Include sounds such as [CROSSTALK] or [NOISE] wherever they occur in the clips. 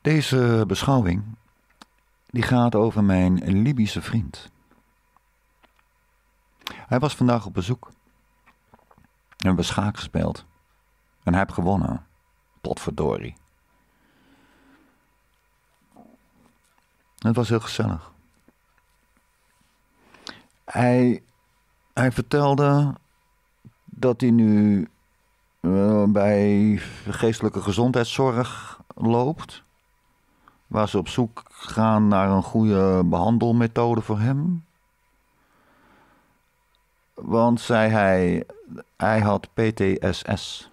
Deze beschouwing die gaat over mijn Libische vriend. Hij was vandaag op bezoek. En we hebben schaak gespeeld. En hij heeft gewonnen. Tot Potverdorie. Het was heel gezellig. Hij, hij vertelde dat hij nu eh, bij geestelijke gezondheidszorg loopt. Waar ze op zoek gaan naar een goede behandelmethode voor hem. Want zei hij, hij had PTSS,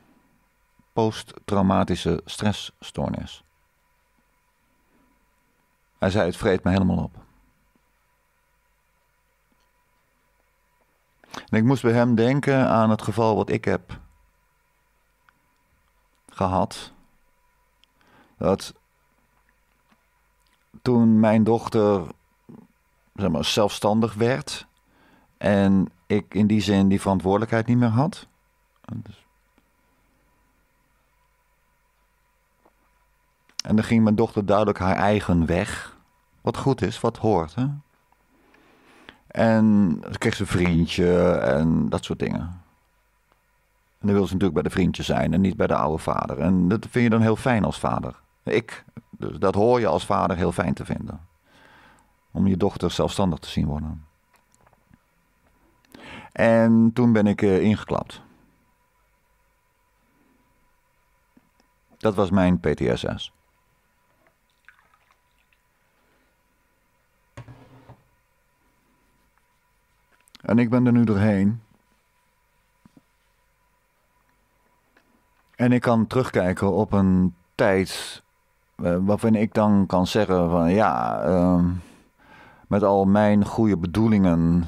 posttraumatische stressstoornis. Hij zei, het vreet me helemaal op. En ik moest bij hem denken aan het geval wat ik heb gehad. Dat toen mijn dochter zeg maar, zelfstandig werd en ik in die zin die verantwoordelijkheid niet meer had. Dus- en dan ging mijn dochter duidelijk haar eigen weg. Wat goed is, wat hoort. Hè? En kreeg ze een vriendje en dat soort dingen. En dan wil ze natuurlijk bij de vriendje zijn en niet bij de oude vader. En dat vind je dan heel fijn als vader. Ik. Dus dat hoor je als vader heel fijn te vinden. Om je dochter zelfstandig te zien worden. En toen ben ik eh, ingeklapt. Dat was mijn PTSS. En ik ben er nu doorheen. En ik kan terugkijken op een tijd eh, waarvan ik dan kan zeggen van ja, ehm, met al mijn goede bedoelingen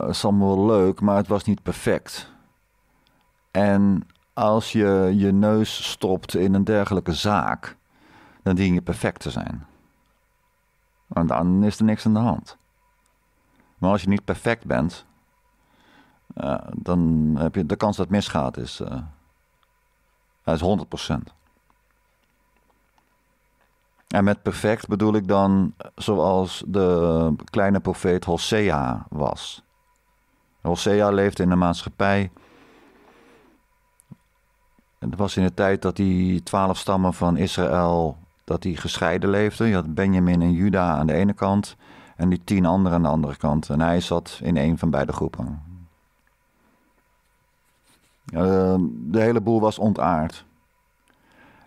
uh, is allemaal wel leuk, maar het was niet perfect. En als je je neus stopt in een dergelijke zaak, dan dien je perfect te zijn. Want dan is er niks aan de hand. Maar als je niet perfect bent, eh, dan heb je de kans dat het misgaat is, is 100%. En met perfect bedoel ik dan zoals de kleine profeet Hosea was. Hosea leefde in een maatschappij. Het was in de tijd dat die twaalf stammen van Israël dat die gescheiden leefden. Je had Benjamin en Juda aan de ene kant en die tien anderen aan de andere kant. En hij zat in een van beide groepen. de hele boel was ontaard.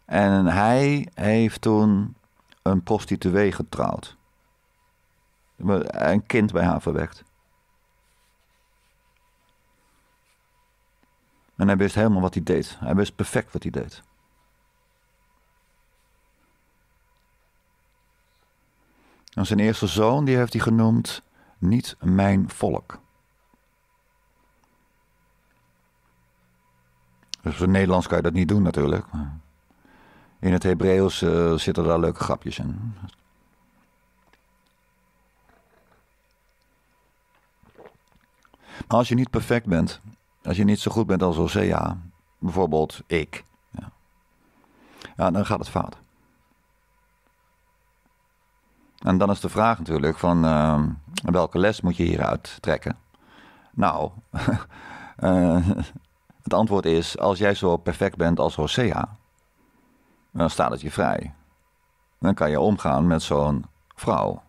En hij heeft toen een prostituee getrouwd. Een kind bij haar verwekt. En hij wist helemaal wat hij deed. Hij wist perfect wat hij deed. En zijn eerste zoon, die heeft hij genoemd, niet mijn volk. Dus in Nederlands kan je dat niet doen natuurlijk. Maar in het Hebreeuws eh, zitten daar leuke grapjes in. als je niet perfect bent, als je niet zo goed bent als Hosea, bijvoorbeeld ik, ja, ja dan gaat het fout. En dan is de vraag natuurlijk van eh, welke les moet je hieruit trekken? Nou, [LAUGHS] eh, het antwoord is als jij zo perfect bent als Hosea, dan staat het je vrij. Dan kan je omgaan met zo'n vrouw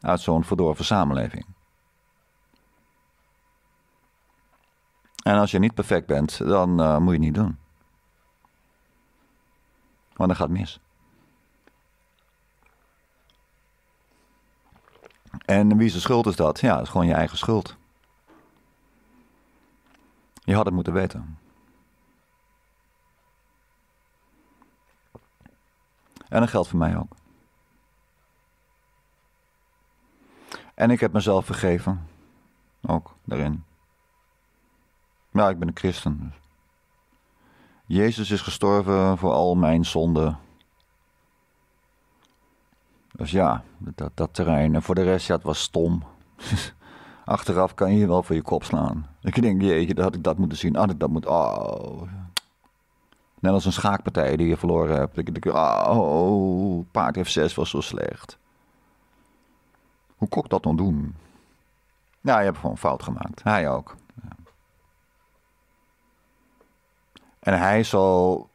uit zo'n verdorven samenleving. En als je niet perfect bent, dan eh, moet je het niet doen. Want dan gaat mis. En wie zijn schuld is dat? Ja, dat is gewoon je eigen schuld. Je had het moeten weten. En dat geldt voor mij ook. En ik heb mezelf vergeven. Ook daarin. Ja, ik ben een christen. Dus. Jezus is gestorven voor al mijn zonden. Dus ja, dat, dat terrein. En voor de rest, ja, het was stom. [LAUGHS] Achteraf kan je hier wel voor je kop slaan. Ik denk, jeetje, dat had ik dat moeten zien. Had ik dat moet. Oh. Net als een schaakpartij die je verloren hebt. Ik denk, oh, oh, paard F6 was zo slecht. Hoe kon ik dat dan doen? Nou, je hebt gewoon fout gemaakt. Hij ook. En hij zal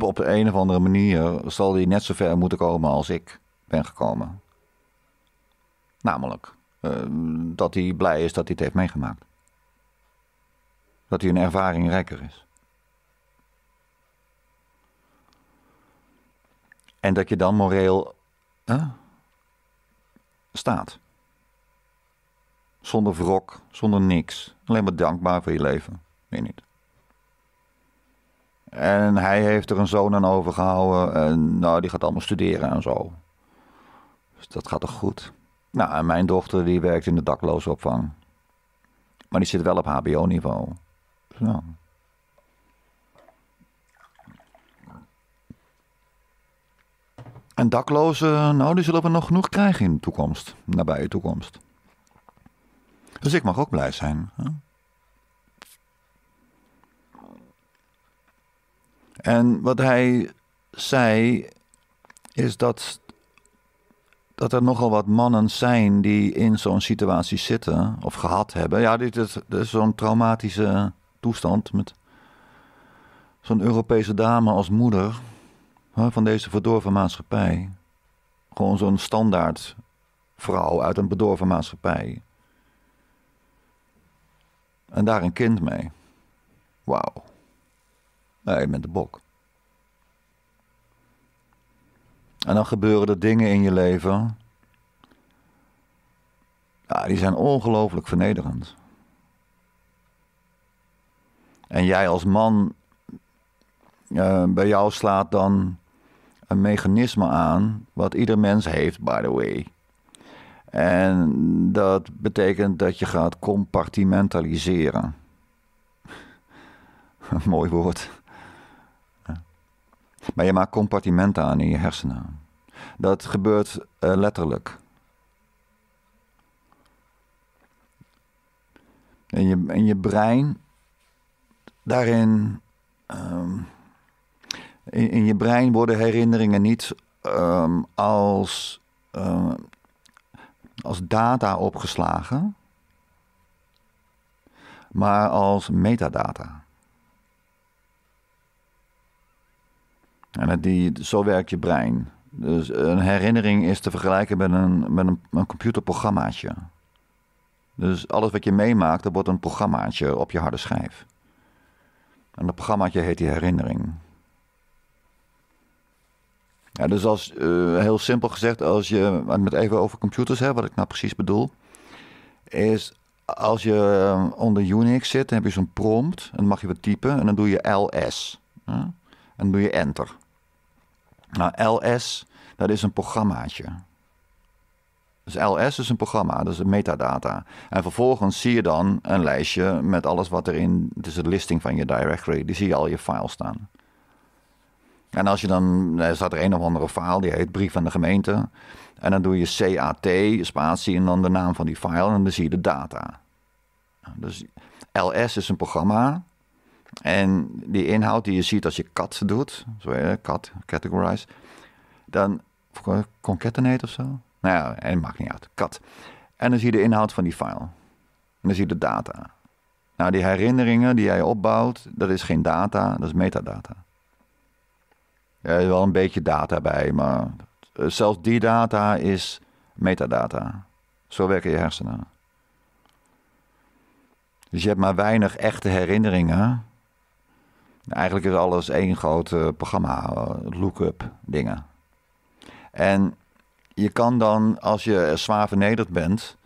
op de een of andere manier zal hij net zo ver moeten komen als ik ben gekomen. Namelijk eh, dat hij blij is dat hij het heeft meegemaakt. Dat hij een ervaring rijker is. En dat je dan moreel staat. Zonder wrok, zonder niks. Alleen maar dankbaar voor je leven. Meer niet. En hij heeft er een zoon aan overgehouden. En nou, die gaat allemaal studeren en zo. Dus dat gaat toch goed. Nou, en mijn dochter die werkt in de daklozenopvang. Maar die zit wel op hbo-niveau. Zo. Dus nou, En daklozen, nou, die zullen we nog genoeg krijgen in de toekomst, nabije toekomst. Dus ik mag ook blij zijn. Hè? En wat hij zei, is dat, dat er nogal wat mannen zijn die in zo'n situatie zitten of gehad hebben. Ja, dit is, is zo'n traumatische toestand met zo'n Europese dame als moeder van deze verdorven maatschappij. Gewoon zo'n standaard vrouw uit een bedorven maatschappij. En daar een kind mee. Wauw. Nee, je bent de bok. En dan gebeuren er dingen in je leven. Ja, die zijn ongelooflijk vernederend. En jij als man, eh, bij jou slaat dan mechanisme aan wat ieder mens heeft, by the way. En dat betekent dat je gaat compartimentaliseren. een [LAUGHS] mooi woord. Maar je maakt compartimenten aan in je hersenen. Dat gebeurt eh, letterlijk. En je, en je brein, daarin ehm, in, in je brein worden herinneringen niet ehm, als, ehm, als data opgeslagen, maar als metadata. En die, zo werkt je brein. Dus een herinnering is te vergelijken met een, met een, computerprogrammaatje. Dus alles wat je meemaakt, dat wordt een programmaatje op je harde schijf. En dat programmaatje heet die herinnering dus als, eh, heel simpel gezegd, als je met even over computers hebt, wat ik nou precies bedoel, is als je eh, onder Unix zit, dan heb je zo'n prompt en dan mag je wat typen en dan doe je ls. En dan doe je enter. Nou, ls, dat is een programmaatje. Dus ls is een programma, dat is metadata. En vervolgens zie je dan een lijstje met alles wat erin, het is een listing van je directory, die zie je al je files staan. En als je dan, er staat er een of andere file, die heet brief van de gemeente. En dan doe je CAT, spatie en dan de naam van die file en dan zie je de data. Dus LS is een programma. En die inhoud die je ziet als je cat doet, zo cat, categorize, dan, concatenate of zo? Nou ja, en maakt niet uit, cat. En dan zie je de inhoud van die file. En dan zie je de data. Nou, die herinneringen die jij opbouwt, dat is geen data, dat is metadata. Er is wel een beetje data bij, maar eh, zelfs die data is metadata. Zo werken je hersenen. Dus je hebt maar weinig echte herinneringen. Eigenlijk is alles één groot programma, eh, look-up dingen. En je kan dan, als je zwaar vernederd bent,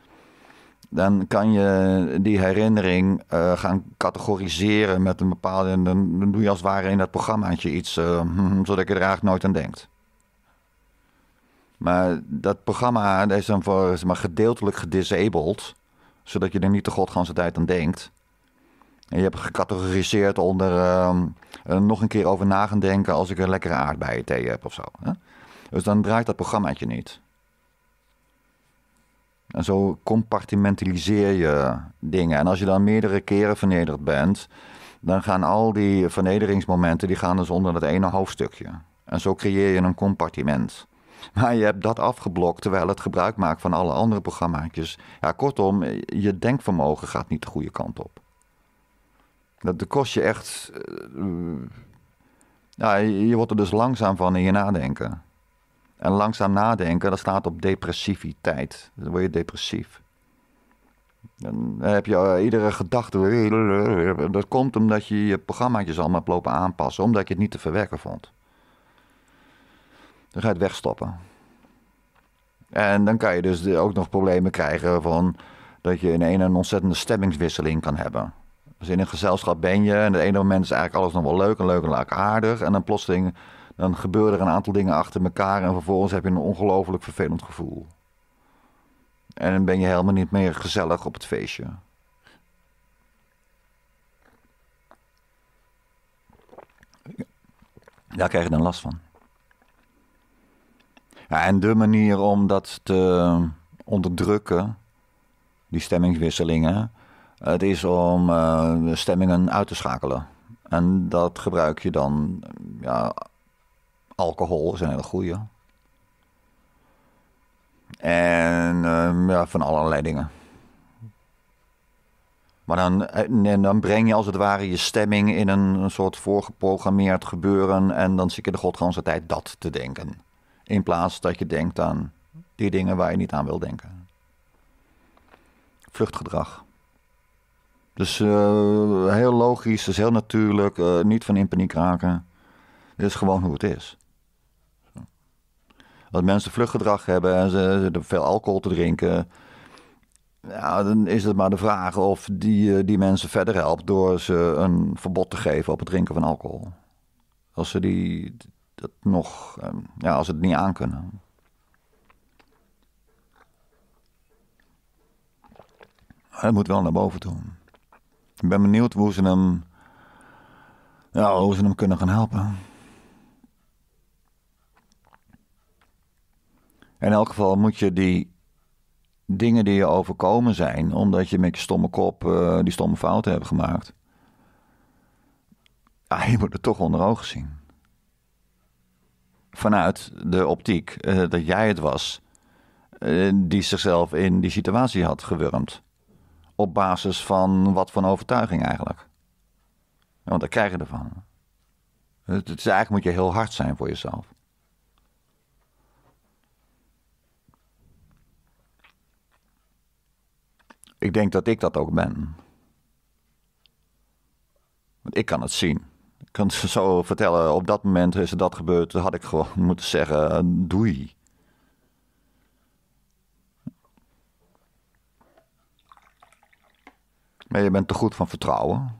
dan kan je die herinnering eh, gaan categoriseren met een bepaalde. En dan, dan, doe je als het ware in dat programmaatje iets, eh, [LAUGHS] zodat je er eigenlijk nooit aan denkt. Maar dat programma is dan voor, maar gedeeltelijk gedisabled, zodat je er niet de godganse tijd aan denkt. En je hebt gecategoriseerd onder ehm, eh, nog een keer over na gaan denken als ik een lekkere thee heb of zo. Hè? Dus dan draait dat programmaatje niet. En zo compartimentaliseer je dingen. En als je dan meerdere keren vernederd bent, dan gaan al die vernederingsmomenten die gaan dus onder dat ene hoofdstukje. En zo creëer je een compartiment. Maar je hebt dat afgeblokt terwijl het gebruik maakt van alle andere programmaatjes. Ja, kortom, je denkvermogen gaat niet de goede kant op. Dat, kost je echt. Eh, ja, je wordt er dus langzaam van in je nadenken. En langzaam nadenken, dat staat op depressiviteit. Dan word je depressief. Dan heb je eh, iedere gedachte. Dat komt omdat je je programmaatjes allemaal hebt lopen aanpassen. Omdat je het niet te verwerken vond. Dan ga je het wegstoppen. En dan kan je dus ook nog problemen krijgen van dat je in een een ontzettende stemmingswisseling kan hebben. Dus in een gezelschap ben je en het ene moment is eigenlijk alles nog wel leuk en leuk en aardig. En dan plotseling dan gebeuren er een aantal dingen achter elkaar en vervolgens heb je een ongelooflijk vervelend gevoel. En dan ben je helemaal niet meer gezellig op het feestje. Daar krijg je dan last van. en de manier om dat te onderdrukken, die stemmingswisselingen, het is om eh, de stemmingen uit te schakelen. En dat gebruik je dan ja, alcohol is een hele goede. En ehm, ja, van allerlei dingen. Maar dan, eh, en dan breng je als het ware je stemming in een, een soort voorgeprogrammeerd gebeuren. En dan zit je de godganse tijd dat te denken. In plaats dat je denkt aan die dingen waar je niet aan wil denken. Vluchtgedrag. Dus eh, heel logisch, dus heel natuurlijk. Eh, niet van in paniek raken. Dit is gewoon hoe het is. Als mensen vluchtgedrag hebben en ze, hebben veel alcohol te drinken. dan is het maar de vraag of die, eh, die mensen verder helpt door ze een verbod te geven op het drinken van alcohol. Als ze die, dat nog, ehm, ja, als ze het niet aankunnen. Hij moet wel naar boven toe. Ik ben benieuwd hoe ze hem, ja, hoe ze hem kunnen gaan helpen. In elk geval moet je die dingen die je overkomen zijn, omdat je met je stomme kop eh, die stomme fouten hebt gemaakt. Ja, ah, je wordt het toch onder ogen zien. Vanuit de optiek eh, dat jij het was eh, die zichzelf in die situatie had gewurmd. Op basis van wat van overtuiging eigenlijk. Want daar krijg je ervan. is eigenlijk moet je heel hard zijn voor jezelf. Ik denk dat ik dat ook ben. Want ik kan het zien. Ik kan ze [LAUGHS] zo vertellen, op dat moment is er dat gebeurd, had ik gewoon [LAUGHS] moeten zeggen, doei. Maar je bent te goed van vertrouwen.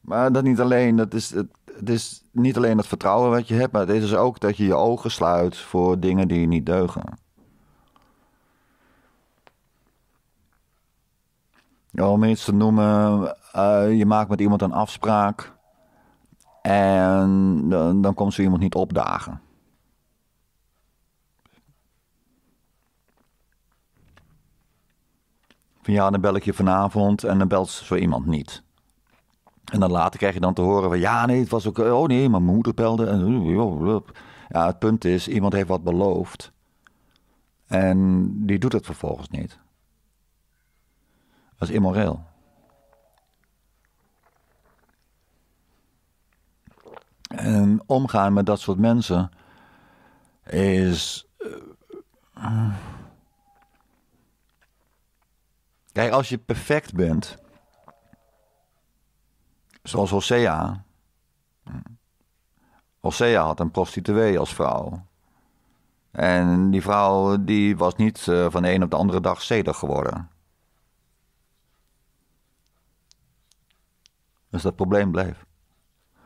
Maar dat niet alleen, dat is, het, het is niet alleen dat vertrouwen wat je hebt, maar het is dus ook dat je je ogen sluit voor dingen die je niet deugen. Ja, om iets te noemen, eh, je maakt met iemand een afspraak en dan komt zo iemand niet opdagen. Van ja, dan bel ik je vanavond en dan belt zo iemand niet. En dan later krijg je dan te horen van ja, nee, het was ook, oh nee, mijn moeder belde. En, oh, ja, het punt is, iemand heeft wat beloofd en die doet het vervolgens niet. Dat is immoreel. En omgaan met dat soort mensen is. Eh, kijk, als je perfect bent, zoals Hosea. Hm, Hosea had een prostituee als vrouw. En die vrouw die was niet eh, van de een op de andere dag zedig geworden. Dus dat probleem bleef.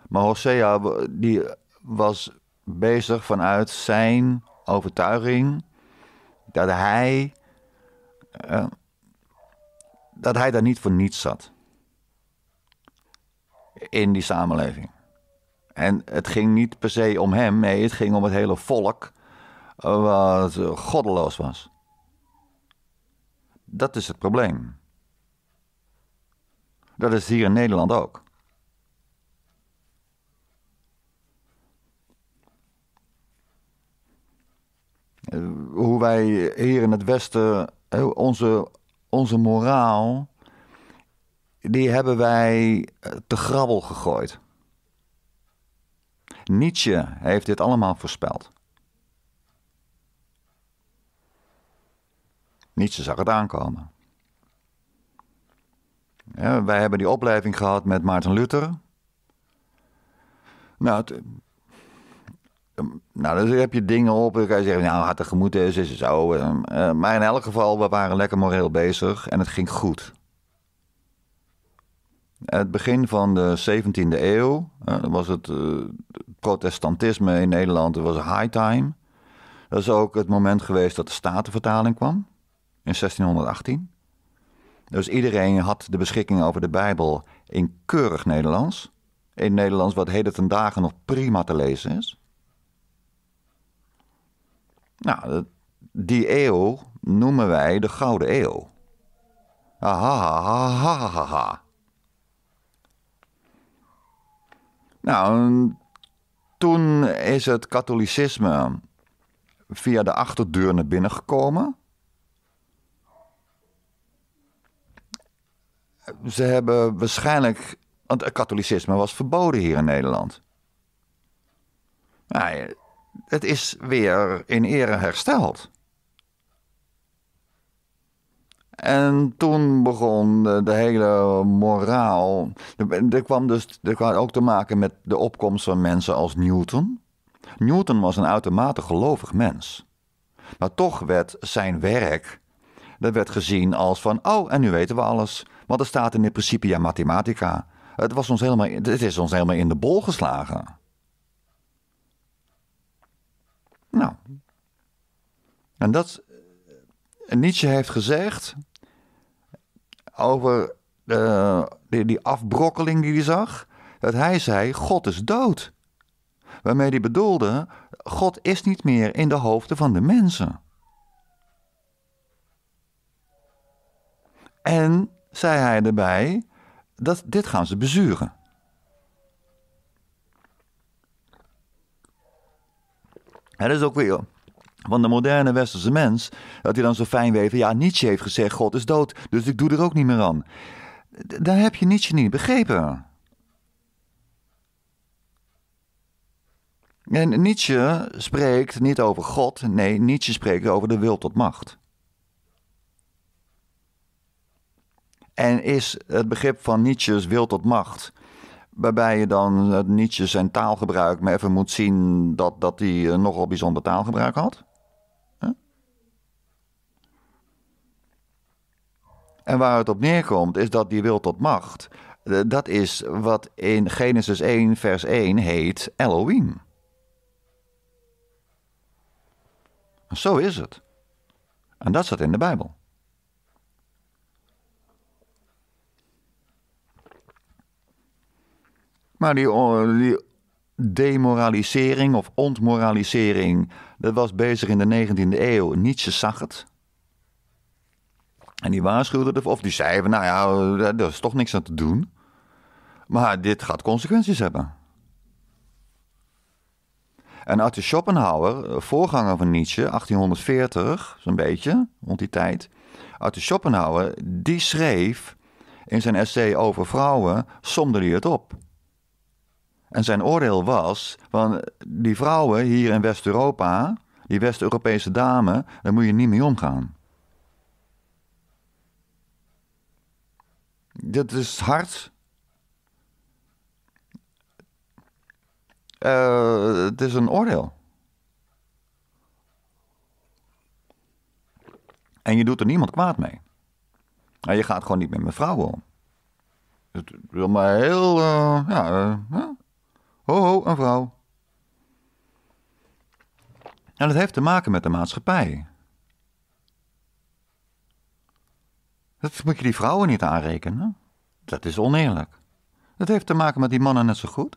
Maar Hosea die was bezig vanuit zijn overtuiging dat hij, eh, dat hij daar niet voor niets zat. In die samenleving. En het ging niet per se om hem, nee, het ging om het hele volk eh, wat goddeloos was. Dat is het probleem. Dat is hier in Nederland ook. Eh, hoe wij hier in het Westen, eh, onze, onze moraal, die hebben wij eh, te grabbel gegooid. Nietzsche heeft dit allemaal voorspeld. Nietzsche zag het aankomen. Ja, wij hebben die opleving gehad met Maarten Luther. Nou, ehm, nou, dan dus heb je dingen op. Dan kan je zeggen, nou, had tegemoet gemoeten, is, is zo. Ehm, eh, maar in elk geval, we waren lekker moreel bezig en het ging goed. Het begin van de 17e eeuw eh, was het eh, protestantisme in Nederland Het was high time. Dat is ook het moment geweest dat de Statenvertaling kwam in 1618. Dus iedereen had de beschikking over de Bijbel in keurig Nederlands. In Nederlands wat heden ten dagen nog prima te lezen is. Nou, die eeuw noemen wij de Gouden Eeuw. Aha, Nou, toen is het katholicisme via de achterdeur naar binnen gekomen. ze hebben waarschijnlijk. Want het katholicisme was verboden hier in Nederland. Nou, eh, het is weer in ere hersteld. En toen begon de, hele moraal. Er kwam dus kwam ook te maken met de opkomst van mensen als Newton. Newton was een uitermate gelovig mens. Maar toch werd zijn werk dat werd gezien als van: oh, en nu weten we alles. Want er staat in de Principia Mathematica. Het, was ons helemaal, het is ons helemaal in de bol geslagen. Nou. En dat. Eh, Nietzsche heeft gezegd. over eh, die, die afbrokkeling die hij zag. Dat hij zei: God is dood. Waarmee hij bedoelde: God is niet meer in de hoofden van de mensen. En zei hij erbij dat dit gaan ze bezuren. Het is ook weer van de moderne westerse mens dat hij dan zo fijn weet ja Nietzsche heeft gezegd God is dood, dus ik doe er ook niet meer aan. Daar heb je Nietzsche niet begrepen. En Nietzsche spreekt niet over God, nee, Nietzsche spreekt over de wil tot macht. En is het begrip van Nietzsche's wil tot macht. Waarbij je dan Nietzsche zijn taalgebruik maar even moet zien dat, dat hij eh, nogal bijzonder taalgebruik had. En waar het op neerkomt is dat die wil tot macht, eh, dat is wat in Genesis 1 vers 1 heet Elohim. Zo is het. En dat staat in de Bijbel. Maar eh, die, demoralisering of ontmoralisering, dat was bezig in de 19e eeuw. Nietzsche zag het. En die waarschuwde ervoor, of die zei nou ja, eh, er is toch niks aan te doen. Maar dit gaat consequenties hebben. En Arthur Schopenhauer, voorganger van Nietzsche, 1840, zo'n beetje, rond die tijd. Arthur Schopenhauer, die schreef in zijn essay over vrouwen, somde hij het op. En zijn oordeel was: van die vrouwen hier in West-Europa, die West-Europese dame, daar moet je niet mee omgaan. Dit is hard. Eh, het is een oordeel. En je doet er niemand kwaad mee. En nou, je gaat gewoon niet met mijn vrouwen om. Het wil maar heel. Eh, ja, eh, Ho, ho, een vrouw. En dat heeft te maken met de maatschappij. Dat moet je die vrouwen niet aanrekenen. Dat is oneerlijk. Dat heeft te maken met die mannen net zo goed.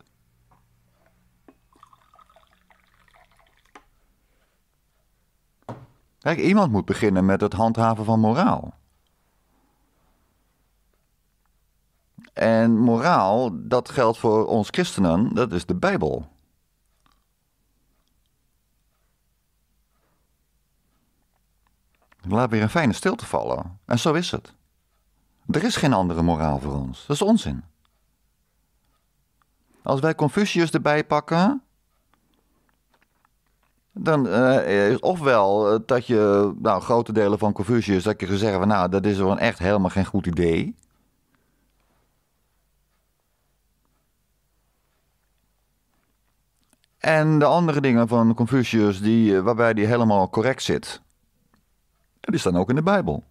Kijk, iemand moet beginnen met het handhaven van moraal. En moraal, dat geldt voor ons christenen, dat is de Bijbel. Laat weer een fijne stilte vallen. En zo is het. Er is geen andere moraal voor ons. Dat is onzin. Als wij Confucius erbij pakken, dan uh, ofwel eh, dat je nou, grote delen van Confucius, dat je zeggen van nou, dat is gewoon echt helemaal geen goed idee. En de andere dingen van Confucius, die, eh, waarbij die helemaal correct zit, die staan ook in de Bijbel.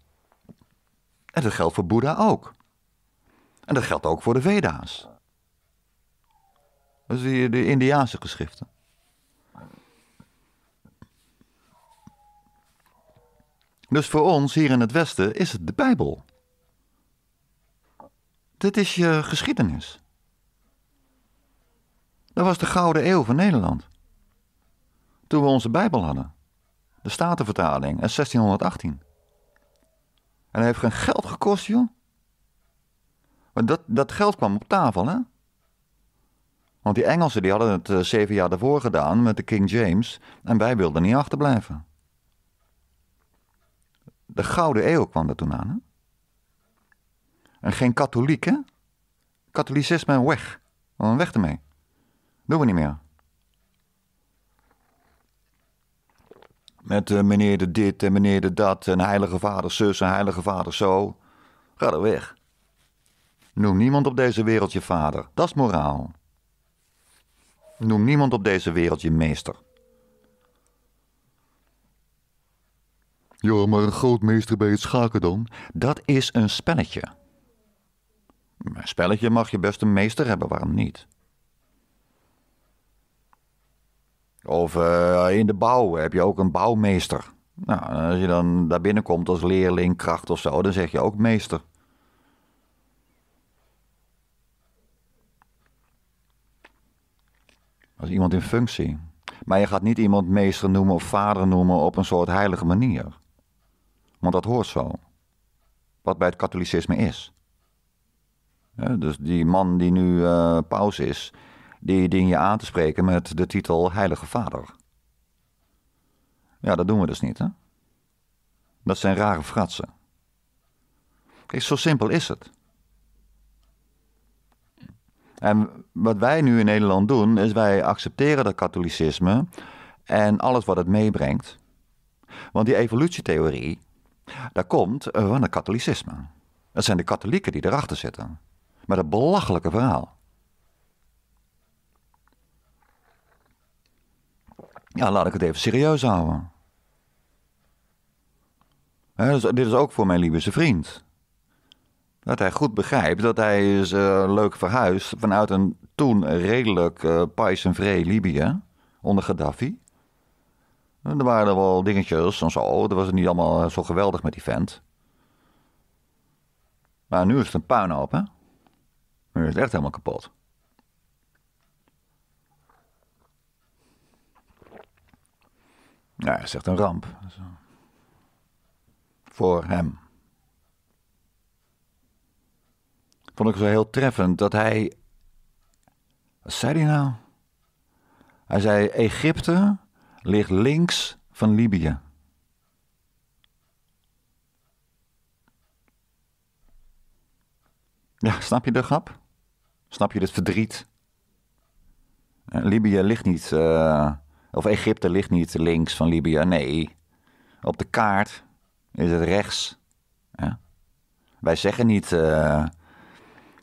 En dat geldt voor Boeddha ook. En dat geldt ook voor de Veda's. zie je de Indiaanse geschriften. Dus voor ons hier in het Westen is het de Bijbel. Dit is je geschiedenis. Dat was de gouden eeuw van Nederland. Toen we onze Bijbel hadden. De Statenvertaling in 1618. En dat heeft geen geld gekost, joh. want dat, dat geld kwam op tafel, hè? Want die Engelsen die hadden het eh, zeven jaar daarvoor gedaan met de King James. En wij wilden niet achterblijven. De Gouden Eeuw kwam er toen aan. Hè? En geen katholiek, hè? Katholicisme weg. weg ermee. Doen we niet meer. Met eh, meneer de dit en meneer de dat en heilige vader zus en heilige vader zo. Ga er weg. Noem niemand op deze wereld je vader. Dat is moraal. Noem niemand op deze wereld je meester. Ja, maar een grootmeester bij het schaken dan? Dat is een spelletje. Een spelletje mag je best een meester hebben, waarom niet? Of eh, in de bouw heb je ook een bouwmeester. Nou, als je dan daar binnenkomt als leerling, kracht of zo, dan zeg je ook meester. Als iemand in functie. Maar je gaat niet iemand meester noemen of vader noemen op een soort heilige manier. Want dat hoort zo. Wat bij het katholicisme is. dus die man die nu uh, paus is, die dingen je aan te spreken met de titel Heilige Vader. Ja, dat doen we dus niet, hè? Dat zijn rare fratsen. Kijk, zo simpel is het. En wat wij nu in Nederland doen, is wij accepteren dat katholicisme en alles wat het meebrengt. Want die evolutietheorie, dat komt van het katholicisme. Dat zijn de katholieken die erachter zitten. Met dat belachelijke verhaal. Ja, laat ik het even serieus houden. Dus, dit is ook voor mijn Libische vriend. Dat hij goed begrijpt dat hij is eh, leuk verhuisd vanuit een toen redelijk uh, eh, pais en vree Libië onder Gaddafi. En er waren er wel dingetjes en zo. Er was niet allemaal eh, zo geweldig met die vent. Maar nu is het een puinhoop, hè? Nu is het echt helemaal kapot. Ja, hij zegt een ramp. Voor hem. Vond ik zo heel treffend dat hij. Wat zei hij nou? Hij zei: Egypte ligt links van Libië. Ja, snap je de grap? Snap je het verdriet? Eh, Libië ligt niet. Eh, of Egypte ligt niet links van Libië. Nee, op de kaart is het rechts. Ja. Wij zeggen niet eh,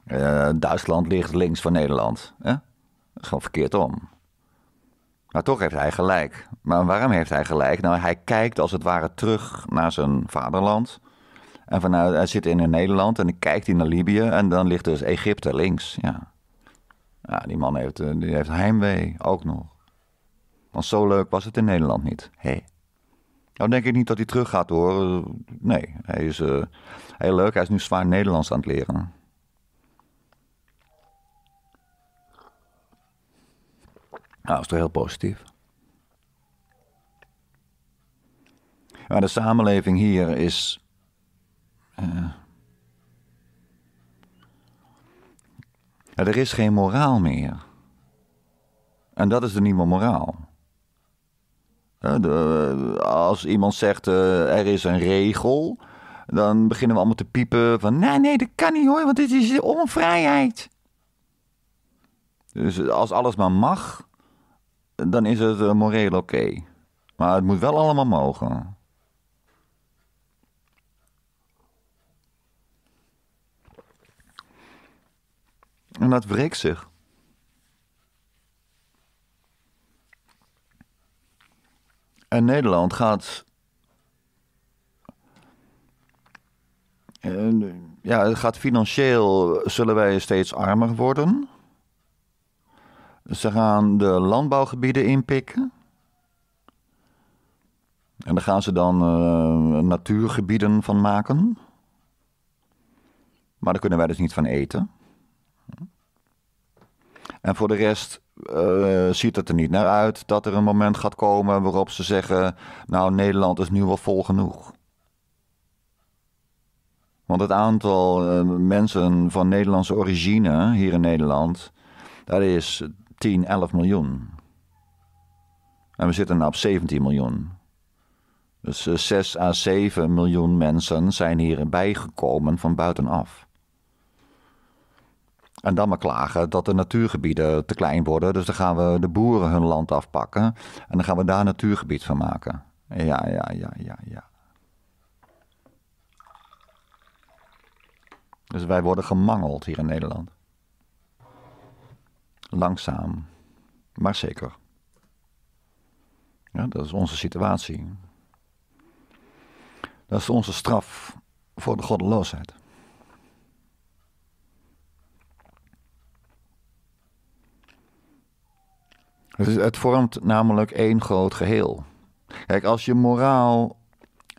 eh, Duitsland ligt links van Nederland. gewoon verkeerd om. Maar toch heeft hij gelijk. Maar waarom heeft hij gelijk? Nou, hij kijkt als het ware terug naar zijn vaderland. En vanuit, hij zit in Nederland en dan kijkt hij naar Libië en dan ligt dus Egypte links. Ja, ja die man heeft, eh, die heeft heimwee ook nog. Want zo leuk was het in Nederland niet. hé, Nou denk ik niet dat hij terug gaat hoor. Nee, hij is heel eh, leuk. Hij is nu zwaar Nederlands aan het leren. Nou, dat is toch heel positief. Maar de samenleving hier is... Eh, er is geen moraal meer. En dat is de nieuwe moraal als iemand zegt eh, er is een regel, dan beginnen we allemaal te piepen van nee, nee, dat kan niet hoor, want dit is onvrijheid. Dus als alles maar mag, dan is het eh, moreel oké. Maar het moet wel allemaal mogen. En dat wreekt zich. En eh, Nederland gaat. Eh, ja, het gaat financieel zullen wij steeds armer worden. Ze gaan de landbouwgebieden inpikken. En daar gaan ze dan eh, natuurgebieden van maken. Maar daar kunnen wij dus niet van eten. En voor de rest eh, ziet het er niet naar uit dat er een moment gaat komen waarop ze zeggen: Nou, Nederland is nu wel vol genoeg. Want het aantal eh, mensen van Nederlandse origine hier in Nederland, dat is 10, 11 miljoen. En we zitten nu op 17 miljoen. Dus 6 eh, à 7 miljoen mensen zijn hierbij bijgekomen van buitenaf. En dan me klagen dat de natuurgebieden te klein worden. Dus dan gaan we de boeren hun land afpakken. En dan gaan we daar natuurgebied van maken. Ja, ja, ja, ja, ja. Dus wij worden gemangeld hier in Nederland. Langzaam, maar zeker. Ja, dat is onze situatie. Dat is onze straf voor de goddeloosheid. Dus het vormt namelijk één groot geheel. Kijk, als je moraal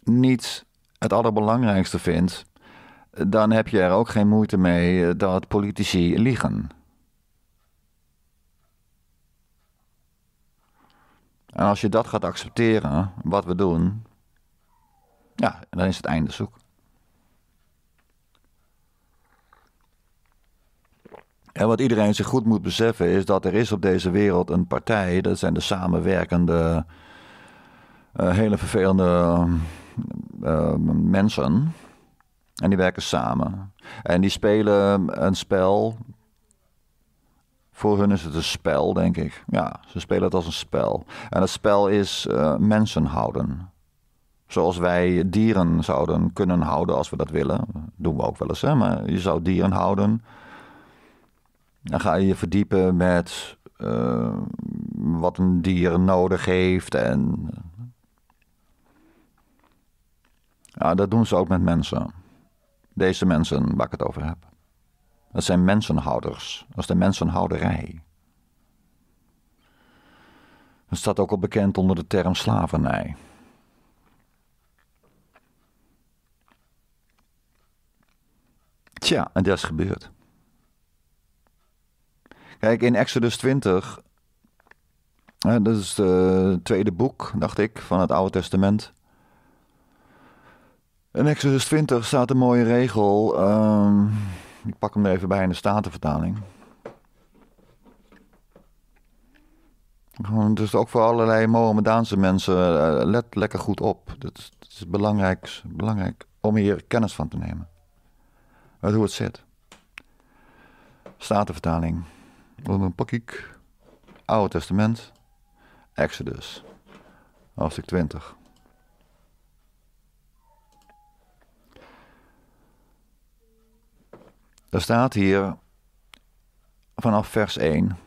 niet het allerbelangrijkste vindt, dan heb je er ook geen moeite mee dat politici liegen. En als je dat gaat accepteren, wat we doen, ja, dan is het einde zoek. En wat iedereen zich goed moet beseffen is dat er is op deze wereld een partij, dat zijn de samenwerkende, eh, hele vervelende eh, eh, mensen. En die werken samen. En die spelen een spel. Voor hun is het een spel, denk ik. Ja, ze spelen het als een spel. En het spel is mensen houden. Zoals wij dieren zouden kunnen houden als we dat willen. Dat doen we ook wel eens, hè? maar je zou dieren houden dan ga je je verdiepen met eh, wat een dier nodig heeft. En eh. ja, dat doen ze ook met mensen. Deze mensen waar ik het over heb. Dat zijn mensenhouders. Dat is de mensenhouderij. Dat staat ook al bekend onder de term slavernij. Tja, en dat is gebeurd. Kijk, in Exodus 20, dat is eh, het tweede boek, dacht ik, van het Oude Testament. In Exodus 20 staat een mooie regel. Ehm, ik pak hem er even bij in de Statenvertaling. is ook voor allerlei Mohammedaanse mensen, eh, let lekker goed op. Het is belangrijk, belangrijk om hier kennis van te nemen. Uit hoe het zit. Statenvertaling dan pak ik Oude Testament, Exodus, hoofdstuk 20. Er staat hier vanaf vers 1.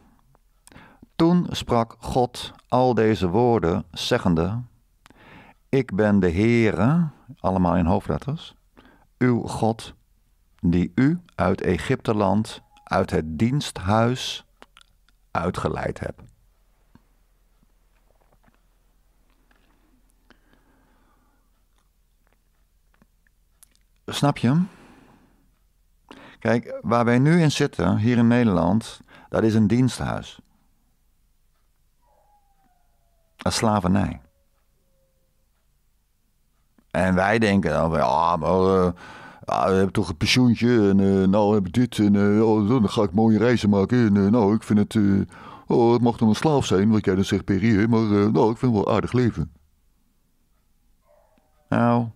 Toen sprak God al deze woorden, zeggende: Ik ben de Heere, allemaal in hoofdletters, uw God, die u uit Egypte land, uit het diensthuis uitgeleid heb. Snap je? Kijk, waar wij nu in zitten, hier in Nederland, dat is een diensthuis. een slavernij. En wij denken dan, ah, maar eh, ah, we hebben toch een pensioentje en uh, nou heb ik dit en eh, oh, dan ga ik mooie reizen maken. En eh, nou, ik vind het, oh, het mag dan een slaaf zijn, wat jij dan zegt, perië maar nou, ik vind het wel aardig leven. Nou,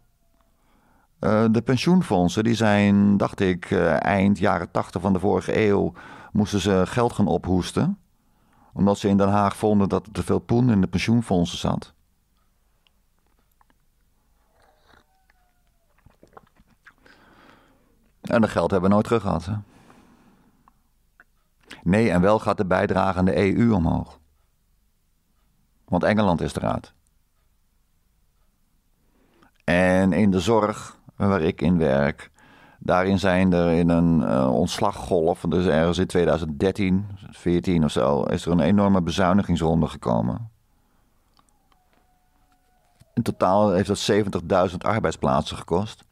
de pensioenfondsen die zijn, dacht ik, eind jaren tachtig van de vorige eeuw moesten ze geld gaan ophoesten. Omdat ze in Den Haag vonden dat er te veel poen in de pensioenfondsen zat. En dat geld hebben we nooit terug Hè? Nee, en wel gaat de bijdrage aan de EU omhoog. Want Engeland is eruit. En in de zorg, waar ik in werk, daarin zijn er in een eh, ontslaggolf, dus ergens in 2013, 14 of zo, is er een enorme bezuinigingsronde gekomen. In totaal heeft dat 70.000 arbeidsplaatsen gekost.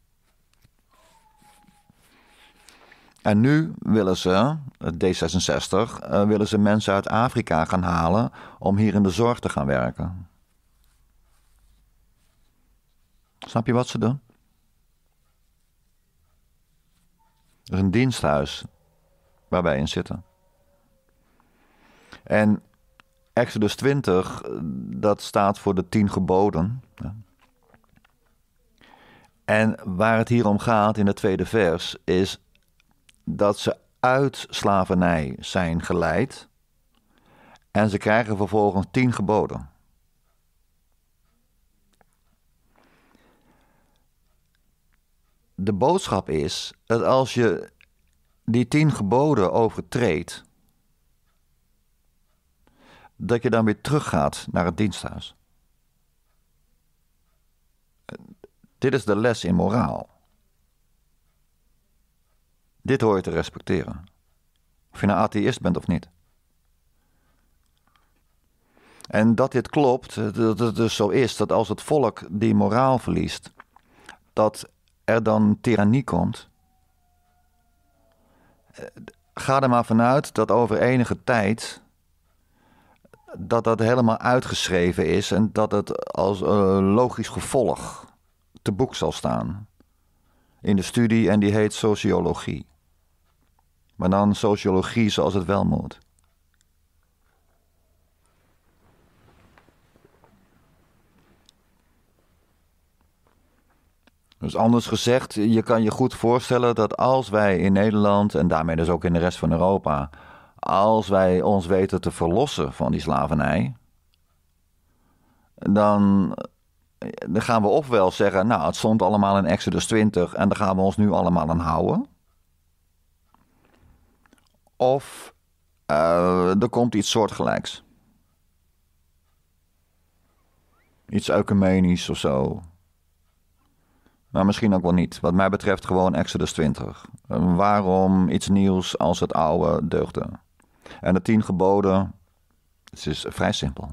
En nu willen ze, D66, eh, willen ze mensen uit Afrika gaan halen om hier in de zorg te gaan werken. Snap je wat ze doen? Er is een diensthuis waar wij in zitten. En Exodus 20, dat staat voor de tien geboden. En waar het hier om gaat in het tweede vers is dat ze uit slavernij zijn geleid. En ze krijgen vervolgens tien geboden. De boodschap is dat als je die tien geboden overtreedt, dat je dan weer teruggaat naar het diensthuis. Dit is de les in moraal. Dit hoor je te respecteren. Of je een nou atheïst bent of niet. En dat dit klopt, eh, dat het dus zo is, dat als het volk die moraal verliest, dat er dan tirannie komt. Eh, ga er maar vanuit dat over enige tijd dat dat helemaal uitgeschreven is en dat het als logisch gevolg te boek zal staan in de studie en die heet sociologie. Maar dan sociologie zoals het wel moet. Dus anders gezegd, je kan je goed voorstellen dat als wij in Nederland en daarmee dus ook in de rest van Europa, als wij ons weten te verlossen van die slavernij, dan eh, dan gaan we ofwel zeggen, nou het stond allemaal in Exodus 20 en daar gaan we ons nu allemaal aan houden. Of eh, er komt iets soortgelijks. Iets ecumenisch of zo. Maar misschien ook wel niet. Wat mij betreft gewoon Exodus 20. Eh, waarom iets nieuws als het oude deugde? En de tien geboden, het is vrij simpel.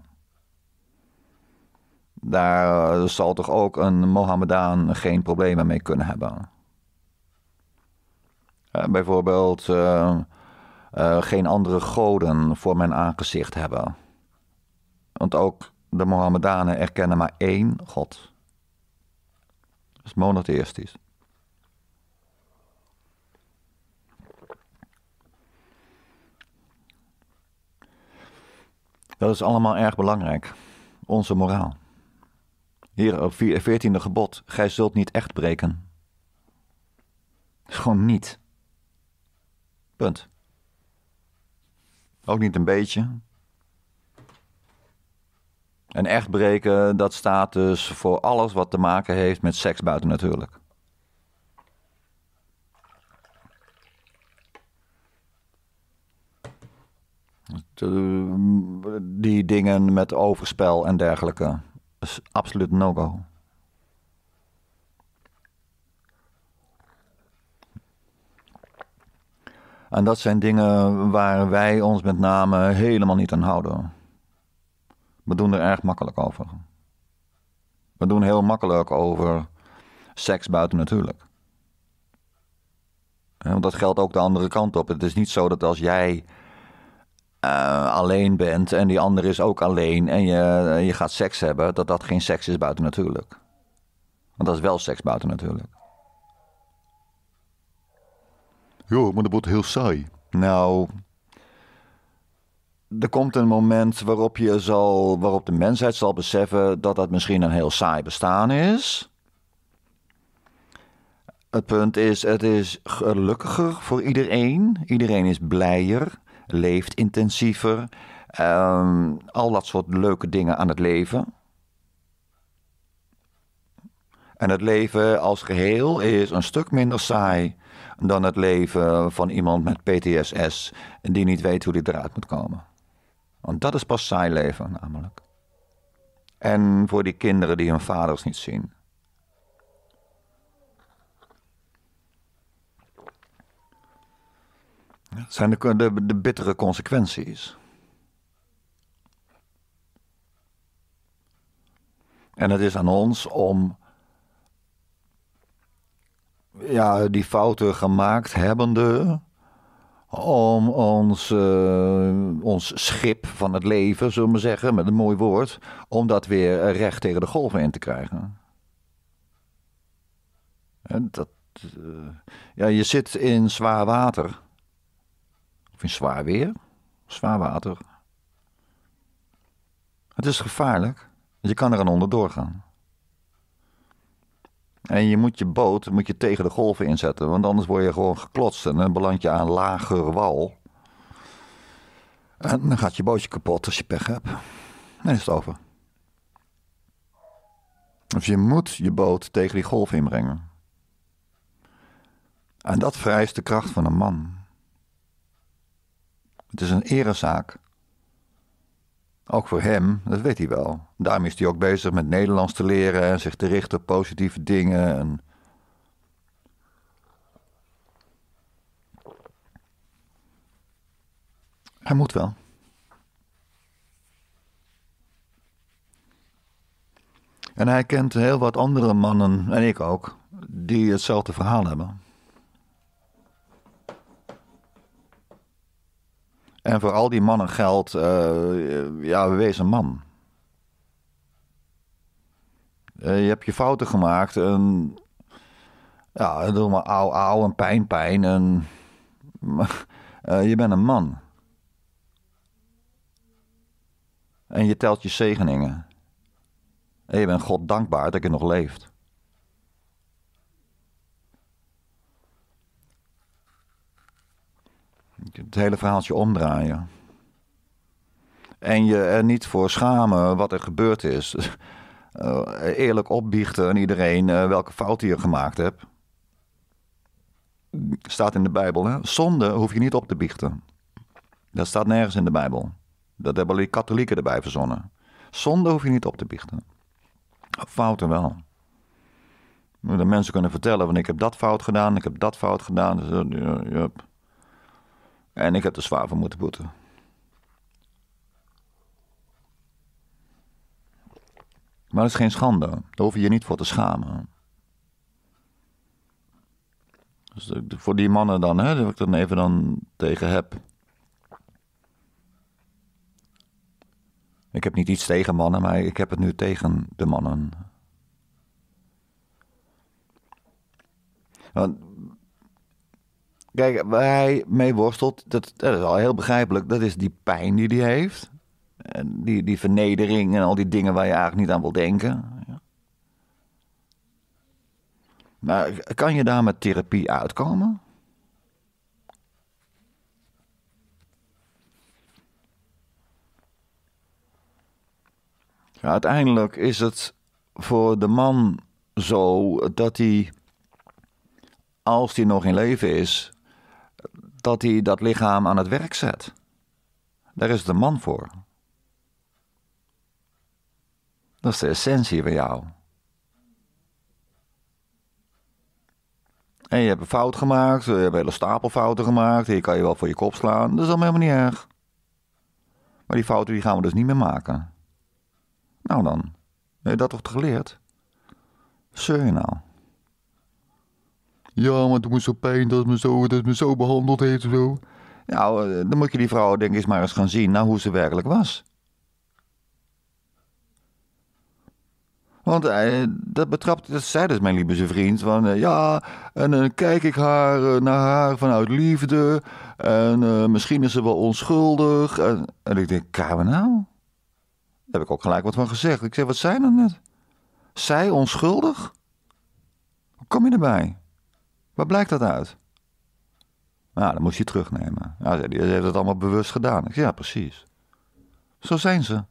Daar eh, zal toch ook een Mohammedaan geen problemen mee kunnen hebben. Eh, bijvoorbeeld eh, geen andere goden voor mijn aangezicht hebben. Want ook de Mohammedanen erkennen maar één God. Dat is monotheïstisch. Dat is allemaal erg belangrijk. Onze moraal. Hier op veertiende gebod, gij zult niet echt breken. gewoon niet. Punt. Ook niet een beetje. En echt breken, dat staat dus voor alles wat te maken heeft met seks buiten natuurlijk. Eh, die dingen met overspel en dergelijke absoluut no-go. En dat zijn dingen waar wij ons met name helemaal niet aan houden. We doen er erg makkelijk over. We doen heel makkelijk over seks buiten natuurlijk. Want dat geldt ook de andere kant op. Het is niet zo dat als jij eh, alleen bent en die ander is ook alleen en je, eh, je gaat seks hebben, dat dat geen seks is buiten natuurlijk. Want dat is wel seks buiten natuurlijk. Jo, maar dat wordt heel saai. Nou, er komt een moment waarop, je zal, waarop de mensheid zal beseffen dat dat misschien een heel saai bestaan is. Het punt is, het is gelukkiger voor iedereen. Iedereen is blijer leeft intensiever. Ehm, al dat soort leuke dingen aan het leven. En het leven als geheel is een stuk minder saai dan het leven van iemand met PTSS die niet weet hoe die eruit moet komen. Want dat is pas saai leven namelijk. En voor die kinderen die hun vaders niet zien. zijn de, de, bittere consequenties. En het is aan ons om ja, die fouten gemaakt hebbende, om ons, eh, ons schip van het leven, zullen we zeggen, met een mooi woord, om dat weer recht tegen de golven in te krijgen. En dat, eh, ja, je zit in zwaar water. Of in zwaar weer, zwaar water. Het is gevaarlijk. Je kan er aan onderdoor gaan. En je moet je boot moet je tegen de golven inzetten, want anders word je gewoon geklotst en dan beland je aan lager wal. En dan gaat je bootje kapot als je pech hebt. Dan is het over. Dus je moet je boot tegen die golf inbrengen. En dat vereist de kracht van een man. Het is een erezaak. Ook voor hem, dat weet hij wel. Daarom is hij ook bezig met Nederlands te leren en zich te richten op positieve dingen. Hij moet wel. En hij kent heel wat andere mannen, en ik ook, die hetzelfde verhaal hebben. En voor al die mannen geldt, eh, ja, wees een man. Eh, je hebt je fouten gemaakt en ja, doe maar auw, au, en pijn, pijn. En, [LAUGHS] eh, je bent een man. En je telt je zegeningen. En je bent God dankbaar dat je nog leeft. Het hele verhaaltje omdraaien. En je er niet voor schamen wat er gebeurd is. [LAUGHS] Eh, eerlijk opbiechten aan iedereen eh, welke fout je gemaakt hebt. Staat in de Bijbel. Hè? Zonde hoef je niet op te biechten. Dat staat nergens in de Bijbel. Dat hebben die katholieken erbij verzonnen. Zonde hoef je niet op te biechten. Fouten wel. Dat mensen kunnen vertellen: van ik heb dat fout gedaan, ik heb dat fout gedaan. Dus, uh, en ik heb er zwaar voor moeten boeten. Maar dat is geen schande. Daar hoef je je niet voor te schamen. Dus voor die mannen dan, hè, dat ik dan even dan tegen heb. Ik heb niet iets tegen mannen, maar ik heb het nu tegen de mannen. Kijk, waar hij mee worstelt, dat, dat is al heel begrijpelijk. Dat is die pijn die hij heeft. En die, die vernedering en al die dingen waar je eigenlijk niet aan wil denken. Maar kan je daar met therapie uitkomen? uiteindelijk is het voor de man zo dat hij, als hij nog in leven is, dat hij dat lichaam aan het werk zet. Daar is de man voor. Dat is de essentie van jou. En je hebt een fout gemaakt, je hebt hele stapel fouten gemaakt, die kan je wel voor je kop slaan, dat is allemaal helemaal niet erg. Maar die fouten die gaan we dus niet meer maken. Nou dan, heb je dat toch geleerd? Zeur je nou? Ja, maar toen moest zo pijn dat me zo, dat me zo behandeld heeft. Zo. Nou, eh, dan moet je die vrouw denk ik eens maar eens gaan zien naar nou, hoe ze werkelijk was. Want eh, dat betrapt, dat zei dus mijn lieve vriend, van eh, ja, en dan kijk ik haar, naar haar vanuit liefde, en misschien is ze wel onschuldig. En, en ik denk, kamer nou? Daar heb ik ook gelijk wat van gezegd. Ik zeg, wat zei dan nou net? Zij onschuldig? Hoe kom je erbij? Waar blijkt dat uit? Nou, dan moest je terugnemen. Ja, ze heeft het allemaal bewust gedaan. Ik ja, precies. Zo zijn ze.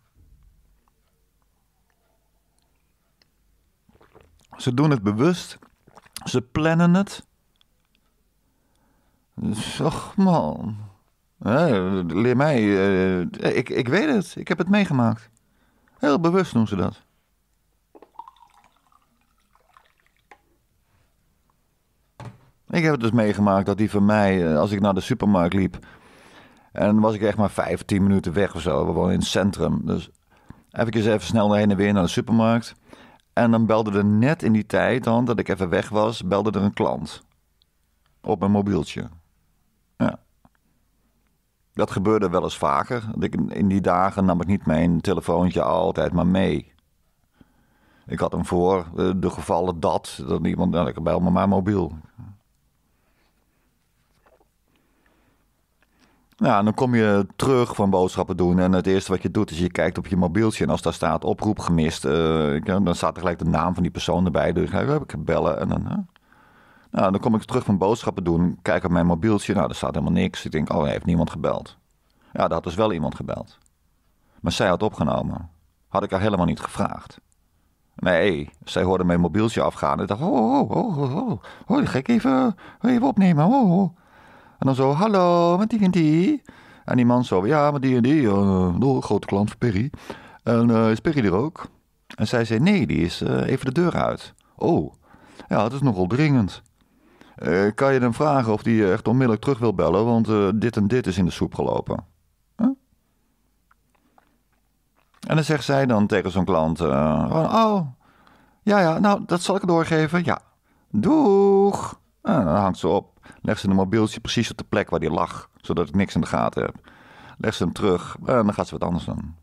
Ze doen het bewust. Ze plannen het. Och man. Leer mij. Eh, ik, ik weet het. Ik heb het meegemaakt. Heel bewust doen ze dat. Ik heb het dus meegemaakt dat die van mij, eh, als ik naar de supermarkt liep. En was ik echt maar 15 minuten weg of zo. We wonen in het centrum. Dus even, even snel heen en weer naar de supermarkt. En dan belde er net in die tijd dan dat ik even weg was, belde er een klant. Op mijn mobieltje. Ja. Dat gebeurde wel eens vaker. In die dagen nam ik niet mijn telefoontje altijd maar mee. Ik had hem voor eh, de gevallen dat, dat iemand, nou, ik bel me maar mobiel. Nou, dan kom je terug van boodschappen doen. En het eerste wat je doet is je kijkt op je mobieltje. En als daar staat oproep gemist, eh, dan staat er gelijk de naam van die persoon erbij. Dus ik heb ik bellen. En dan, nou, dan kom ik terug van boodschappen doen. Kijk op mijn mobieltje. Nou, daar staat helemaal niks. Ik denk, oh, heeft niemand gebeld. Ja, daar had dus wel iemand gebeld. Maar zij had opgenomen. Had ik haar helemaal niet gevraagd. Nee, zij hoorde mijn mobieltje afgaan. En dacht, oh, oh, oh, oh, oh, oh ga ik even, even opnemen. Oh, oh. oh. En dan zo, hallo, met die en die. En die man zo, ja, met die en die, uh, grote klant van Perry. En uh, is Perry er ook? En zij zei, nee, die is eh, even de deur uit. Oh, ja, het is nogal dringend. Eh, kan je hem vragen of die echt onmiddellijk terug wil bellen, want dit en dit is in de soep gelopen. En dan zegt zij dan tegen zo'n klant, oh, ja, ja, nou, dat zal ik doorgeven, ja. Doeg! Ah, dan hangt ze op. Leg ze een mobieltje precies op de plek waar die lag, zodat ik niks in de gaten heb. Leg ze hem terug en eh, dan gaat ze wat anders doen.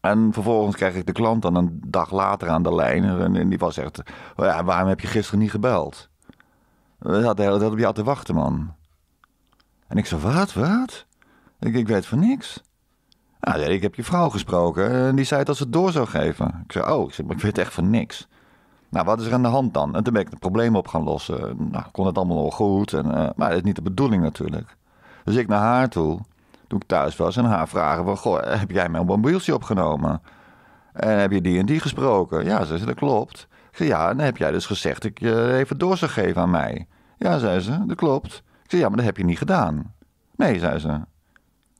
En vervolgens krijg ik de klant dan een dag later aan de lijn. En, die was echt: oh ja, Waarom heb je gisteren niet gebeld? We eh, hadden de hele tijd op jou te wachten, man. En ik zei: Wat, wat? Ik, ik weet van niks. Ah, ja, ik heb je vrouw gesproken en die zei dat ze het door zou geven. Ik zei: Oh, ik, maar ik weet echt van niks. Nou, wat is er aan de hand dan? En toen ben ik het probleem op gaan lossen. Nou, kon het allemaal wel goed. En, eh, maar dat is niet de bedoeling natuurlijk. Dus ik naar haar toe, toen ik thuis was, en haar vragen van... Goh, heb jij mijn mobieltje opgenomen? En heb je die en die gesproken? Ja, zei ze, dat klopt. Ik zei, ja, en dan heb jij dus gezegd dat ik je eh, even door zou geven aan mij. Ja, zei ze, dat klopt. Ik zei, ja, maar dat heb je niet gedaan. Nee, zei ze.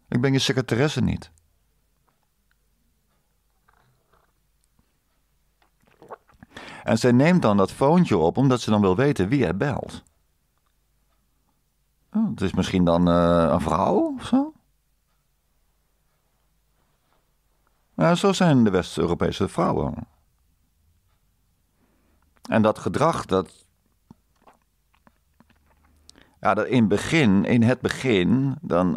Ik ben je secretaresse niet. En zij neemt dan dat foontje op omdat ze dan wil weten wie er belt. Oh, het is misschien dan eh, een vrouw of zo? Ja, zo zijn de West-Europese vrouwen. En dat gedrag, dat. Ja, dat in, begin, in het begin, dan,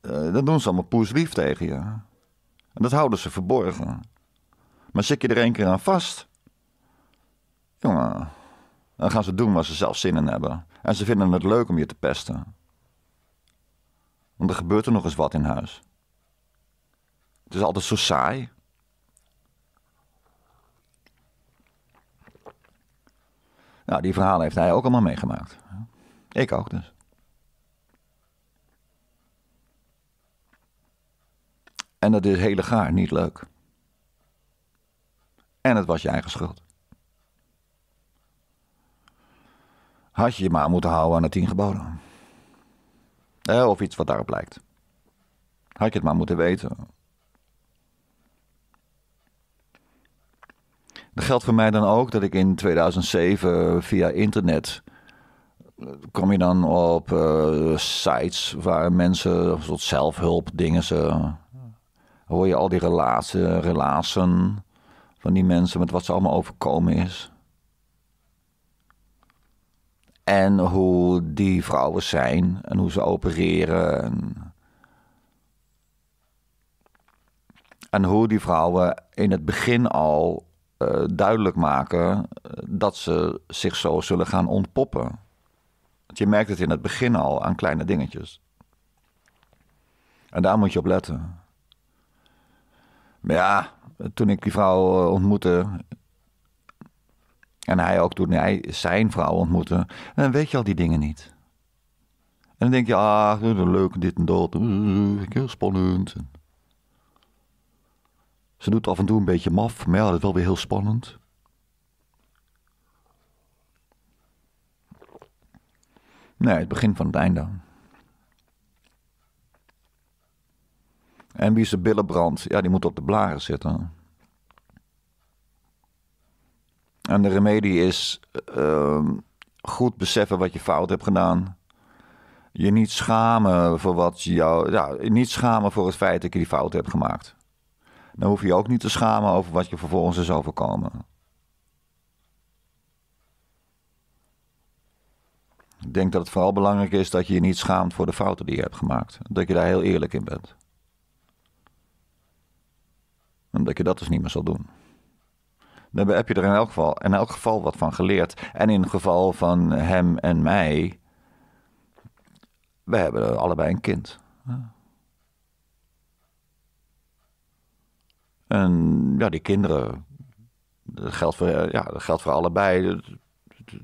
eh, dan doen ze allemaal poeslief tegen je. En dat houden ze verborgen. Maar zit je er één keer aan vast, Jongen, dan gaan ze doen wat ze zelf zin in hebben. En ze vinden het leuk om je te pesten. Want er gebeurt er nog eens wat in huis. Het is altijd zo saai. Nou, die verhalen heeft hij ook allemaal meegemaakt. Ik ook dus. En dat is hele gaar niet leuk. En het was je eigen schuld. had je je maar moeten houden aan de tien geboden. Eh, of iets wat daarop lijkt. Had je het maar moeten weten. Dat geldt voor mij dan ook dat ik in 2007 via internet eh, kom je dan op eh, sites waar mensen, soort zelfhulp dingen, ze, hoor je al die relaties van die mensen met wat ze allemaal overkomen is. En hoe die vrouwen zijn en hoe ze opereren. En, hoe die vrouwen in het begin al eh, duidelijk maken eh, dat ze zich zo zullen gaan ontpoppen. Want je merkt het in het begin al aan kleine dingetjes. En daar moet je op letten. Maar ja, toen ik die vrouw eh, ontmoette, en hij ook toen hij zijn vrouw ontmoette. En eh, dan weet je al die dingen niet. En dan denk je, ah, leuk dit en dat. Eh, heel spannend. Ze doet af en toe een beetje maf, maar ja, dat is wel weer heel spannend. Nee, het begin van het einde. En wie is de billenbrand? Ja, die moet op de blaren zitten. En de remedie is ehm, goed beseffen wat je fout hebt gedaan. Je niet schamen voor wat jou. Ja, niet schamen voor het feit dat je die fout hebt gemaakt. Dan hoef je je ook niet te schamen over wat je vervolgens is overkomen. Ik denk dat het vooral belangrijk is dat je je niet schaamt voor de fouten die je hebt gemaakt. Dat je daar heel eerlijk in bent. En dat je dat dus niet meer zal doen dan heb je er in elk geval, in elk geval wat van geleerd. En in het geval van hem en mij, we hebben allebei een kind. En ja, die kinderen, dat geldt voor, ja, dat geldt voor allebei,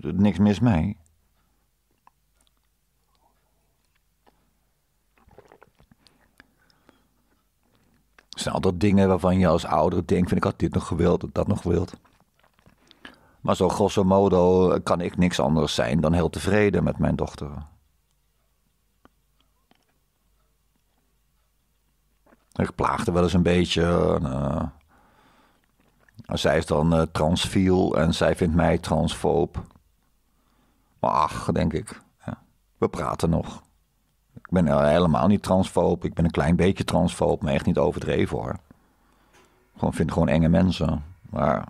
niks mis mee. zijn altijd dingen waarvan je als ouder denkt: vind ik had dit nog gewild, dat nog gewild. Maar zo grosso modo kan ik niks anders zijn dan heel tevreden met mijn dochter. Ik plaagde wel eens een beetje. Eh, zij is dan uh, transfiel en zij vindt mij transfoob. Maar ach, denk ik. Ja. We praten nog. Ik ben helemaal niet transfoob. Ik ben een klein beetje transfoob, maar echt niet overdreven hoor. Gewoon vind gewoon enge mensen. Maar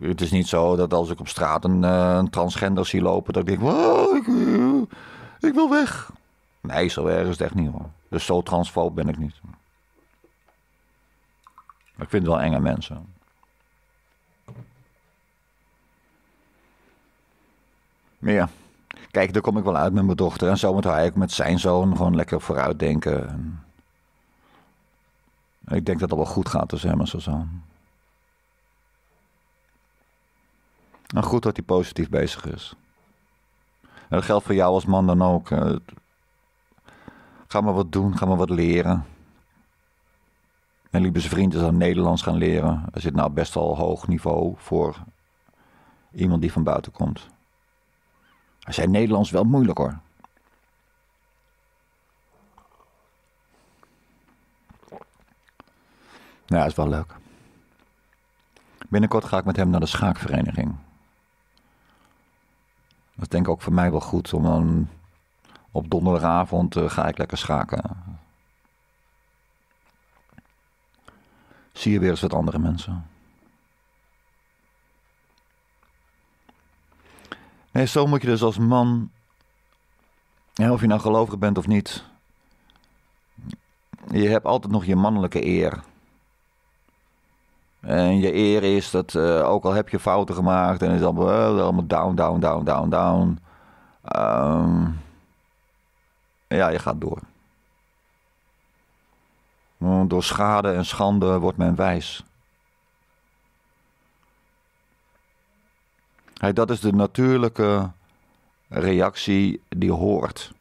het is niet zo dat als ik op straat een, eh, een transgender zie lopen, dat ik denk: wow, ik, eh, ik, wil weg. Nee, zo erg is het echt niet hoor. Dus zo transfoob ben ik niet. Maar ik vind wel enge mensen. Maar ja. Kijk, daar kom ik wel uit met mijn dochter. En zo moet hij ook met zijn zoon gewoon lekker vooruit denken. ik denk dat dat wel goed gaat tussen hem en zijn En goed dat hij positief bezig is. En dat geldt voor jou als man dan ook. Eh, ga maar wat doen, ga maar wat leren. Mijn lieve vriend is Nederlands gaan leren. Er zit nou best wel hoog niveau voor iemand die van buiten komt zijn Nederlands wel moeilijk hoor. Nou, ja, is wel leuk. Binnenkort ga ik met hem naar de schaakvereniging. Dat is denk ik ook voor mij wel goed. Om dan op donderdagavond eh, ga ik lekker schaken. Zie je weer eens wat andere mensen. Nee, zo moet je dus als man, of je nou gelovig bent of niet, je hebt altijd nog je mannelijke eer. En je eer is dat, eh, ook al heb je fouten gemaakt en is allemaal, uh, allemaal down, down, down, down, down. Ehm, ja, je gaat door. Door schade en schande wordt men wijs. Hey, dat is de natuurlijke reactie die hoort.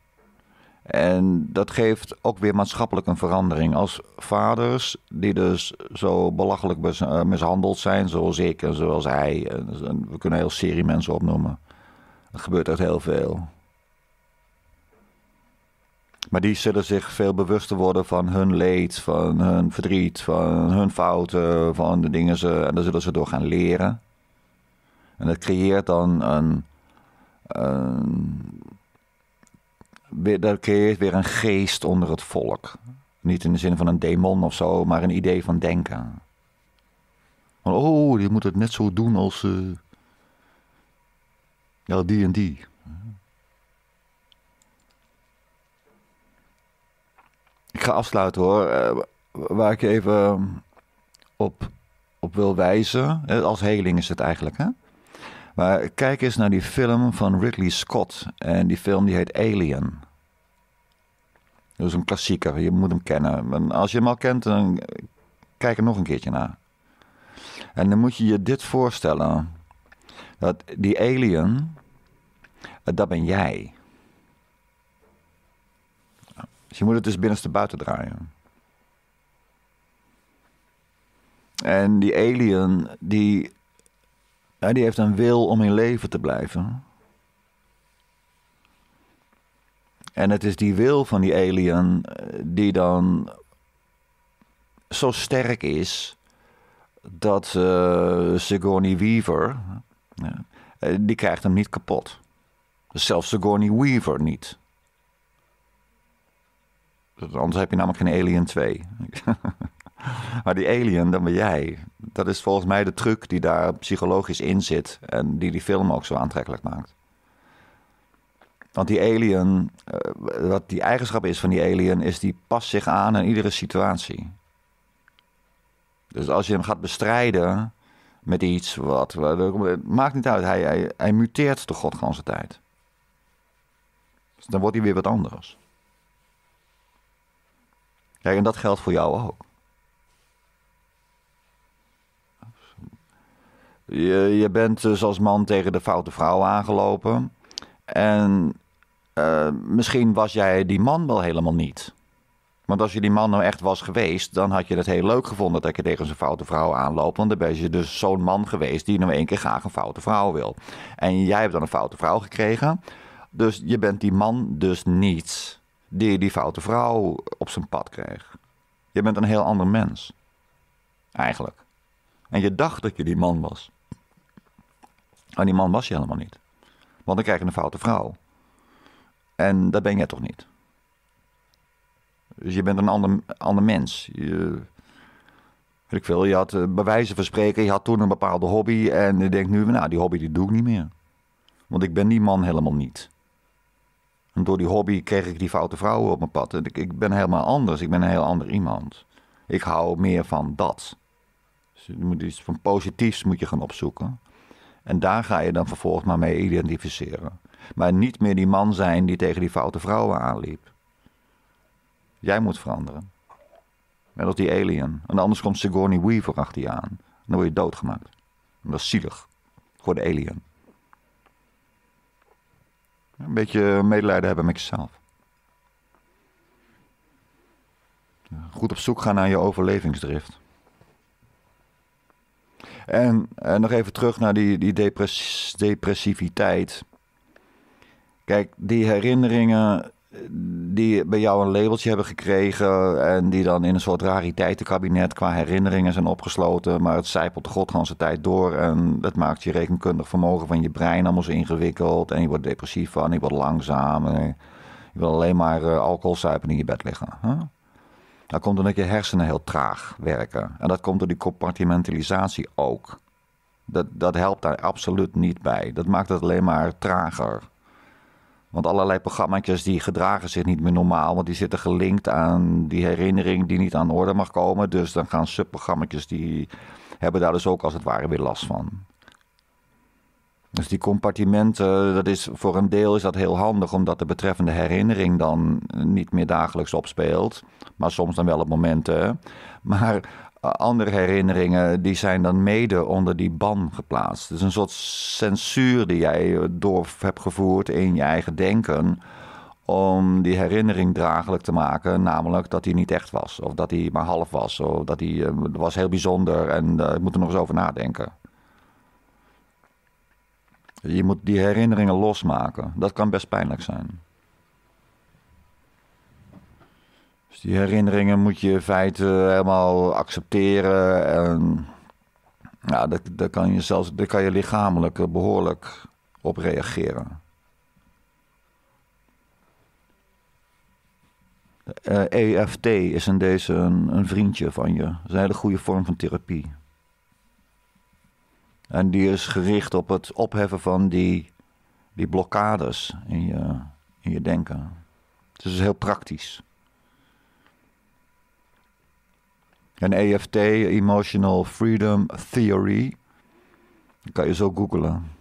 En dat geeft ook weer maatschappelijk een verandering. Als vaders, die dus zo belachelijk eh, mishandeld zijn, zoals ik en zoals hij, we kunnen heel serie mensen opnoemen. Er gebeurt echt heel veel. Maar die zullen zich veel bewuster worden van hun leed, van hun verdriet, van hun fouten, van de dingen ze. En daar zullen ze door gaan leren. En dat creëert dan een, dat creëert weer een geest onder het volk. Niet in de zin van een demon of zo, maar een idee van denken. Van, oh, die moet het net zo doen als uh, ja, die en die. Ik ga afsluiten hoor. Eh, waar ik even op, op wil wijzen. Eh, als heling is het eigenlijk, hè? Maar kijk eens naar die film van Ridley Scott. En die film die heet Alien. Dat is een klassieker, je moet hem kennen. En als je hem al kent, dan kijk er nog een keertje naar. En dan moet je je dit voorstellen. Dat die alien, dat ben jij. Dus je moet het dus binnenste buiten draaien. En die alien, die die heeft een wil om in leven te blijven. En het is die wil van die alien eh, die dan zo sterk is dat uh, Sigourney Weaver, eh, die krijgt hem niet kapot. Dus zelfs Sigourney Weaver niet. Anders heb je namelijk geen Alien 2. [LAUGHS] [LAUGHS] Maar die alien, dan ben jij. Dat is volgens mij de truc die daar psychologisch in zit. En die die film ook zo aantrekkelijk maakt. Want die alien, eh, wat die eigenschap is van die alien, is die past zich aan in iedere situatie. Dus als je hem gaat bestrijden met iets wat. maakt niet uit, hij, hij, muteert de godganse tijd. Dus dan wordt hij weer wat anders. Kijk, en dat geldt voor jou ook. Je, je bent dus als man tegen de foute vrouw aangelopen. En eh, misschien was jij die man wel helemaal niet. Want als je die man nou echt was geweest, dan had je het heel leuk gevonden dat je tegen zo'n foute vrouw aanloopt. Want dan ben je dus zo'n man geweest die nou één keer graag een foute vrouw wil. En jij hebt dan een foute vrouw gekregen. Dus je bent die man dus niet die die foute vrouw op zijn pad kreeg. Je bent een heel ander mens. Eigenlijk. En je dacht dat je die man was. Maar ah, die man was je helemaal niet. Want dan krijg je een foute vrouw. En dat ben jij toch niet? Dus je bent een ander, mens. Je, weet ik veel, je had eh, bewijzen wijze van spreken, je had toen een bepaalde hobby. En je denkt nu, nou, die hobby die doe ik niet meer. Want ik ben die man helemaal niet. En door die hobby kreeg ik die foute vrouwen op mijn pad. En ik, ik ben helemaal anders. Ik ben een heel ander iemand. Ik hou meer van dat. Dus je moet iets van positiefs moet je gaan opzoeken. En daar ga je dan vervolgens maar mee identificeren. Maar niet meer die man zijn die tegen die foute vrouwen aanliep. Jij moet veranderen. Net als die alien. En anders komt Sigourney Weaver achter je aan. En dan word je doodgemaakt. En dat is zielig. Voor de alien. Een beetje medelijden hebben met jezelf. Goed op zoek gaan naar je overlevingsdrift. En eh, nog even terug naar die, die depress depressiviteit. Kijk, die herinneringen eh, die bij jou een labeltje hebben gekregen en die dan in een soort rariteitenkabinet qua herinneringen zijn opgesloten, maar het zijpelt de godganse tijd door en dat maakt je rekenkundig vermogen van je brein allemaal zo ingewikkeld en je wordt depressief van, je wordt langzaam je wil alleen maar eh, alcohol zuipen in je bed liggen. Huh? Dan komt omdat je hersenen heel traag werken. En dat komt door die compartimentalisatie ook. Dat, dat helpt daar absoluut niet bij. Dat maakt het alleen maar trager. Want allerlei programma's die gedragen zich niet meer normaal, want die zitten gelinkt aan die herinnering die niet aan orde mag komen. Dus dan gaan subprogramma's die hebben daar dus ook als het ware weer last van. Dus die compartimenten, dat is, voor een deel is dat heel handig, omdat de betreffende herinnering dan eh, niet meer dagelijks opspeelt. Maar soms dan wel op momenten. Maar eh, andere herinneringen, die zijn dan mede onder die ban geplaatst. Dus een soort censuur die jij eh, door hebt gevoerd in je eigen denken. Om die herinnering draaglijk te maken, namelijk dat hij niet echt was. Of dat hij maar half was. Of dat hij was heel bijzonder en uh, ik moet er nog eens over nadenken. Je moet die herinneringen losmaken. Dat kan best pijnlijk zijn. Dus die herinneringen moet je in feite helemaal accepteren. En ja, daar, daar, kan je zelfs, daar kan je lichamelijk behoorlijk op reageren. EFT e is in deze een, een vriendje van je. Dat is een hele goede vorm van therapie. En die is gericht op het opheffen van die, die blokkades in je, in je denken. Het is dus heel praktisch. En EFT, Emotional Freedom Theory, kan je zo googelen.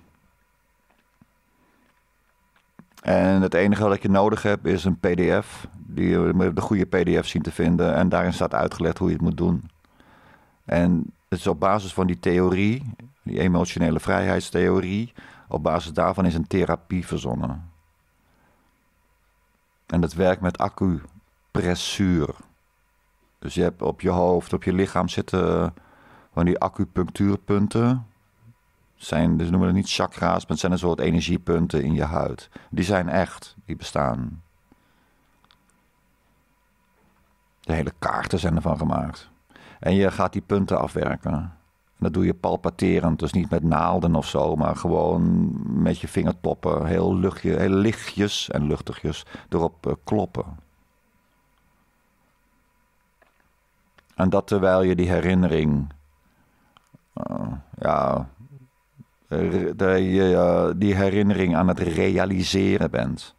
En het enige wat je nodig hebt is een PDF. Die je de goede PDF zien te vinden. En daarin staat uitgelegd hoe je het moet doen. En het is op basis van die theorie die emotionele vrijheidstheorie, op basis daarvan is een therapie verzonnen. En dat werkt met accupressuur. Dus je hebt op je hoofd, op je lichaam zitten eh, van die acupunctuurpunten. Zijn, dus noemen het niet chakra's, maar het zijn een soort energiepunten in je huid. Die zijn echt, die bestaan. De hele kaarten zijn ervan gemaakt. En je gaat die punten afwerken. Dat doe je palpaterend, dus niet met naalden of zo, maar gewoon met je vingertoppen heel, luchtje, heel lichtjes en luchtigjes erop eh, kloppen. En dat terwijl je die herinnering, eh, ja, eh, die herinnering aan het realiseren bent.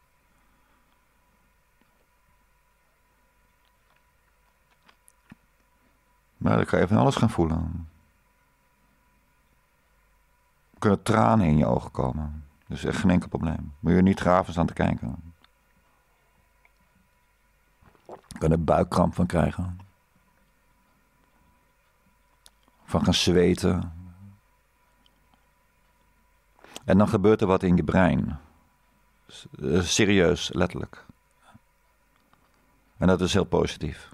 Maar dan kan je van alles gaan voelen kunnen tranen in je ogen komen. Dus echt geen enkel probleem. Moet je niet graven staan te kijken. Je kan er buikkramp van krijgen. Van gaan zweten. En dan gebeurt er wat in je brein. Eh, serieus, letterlijk. En dat is heel positief.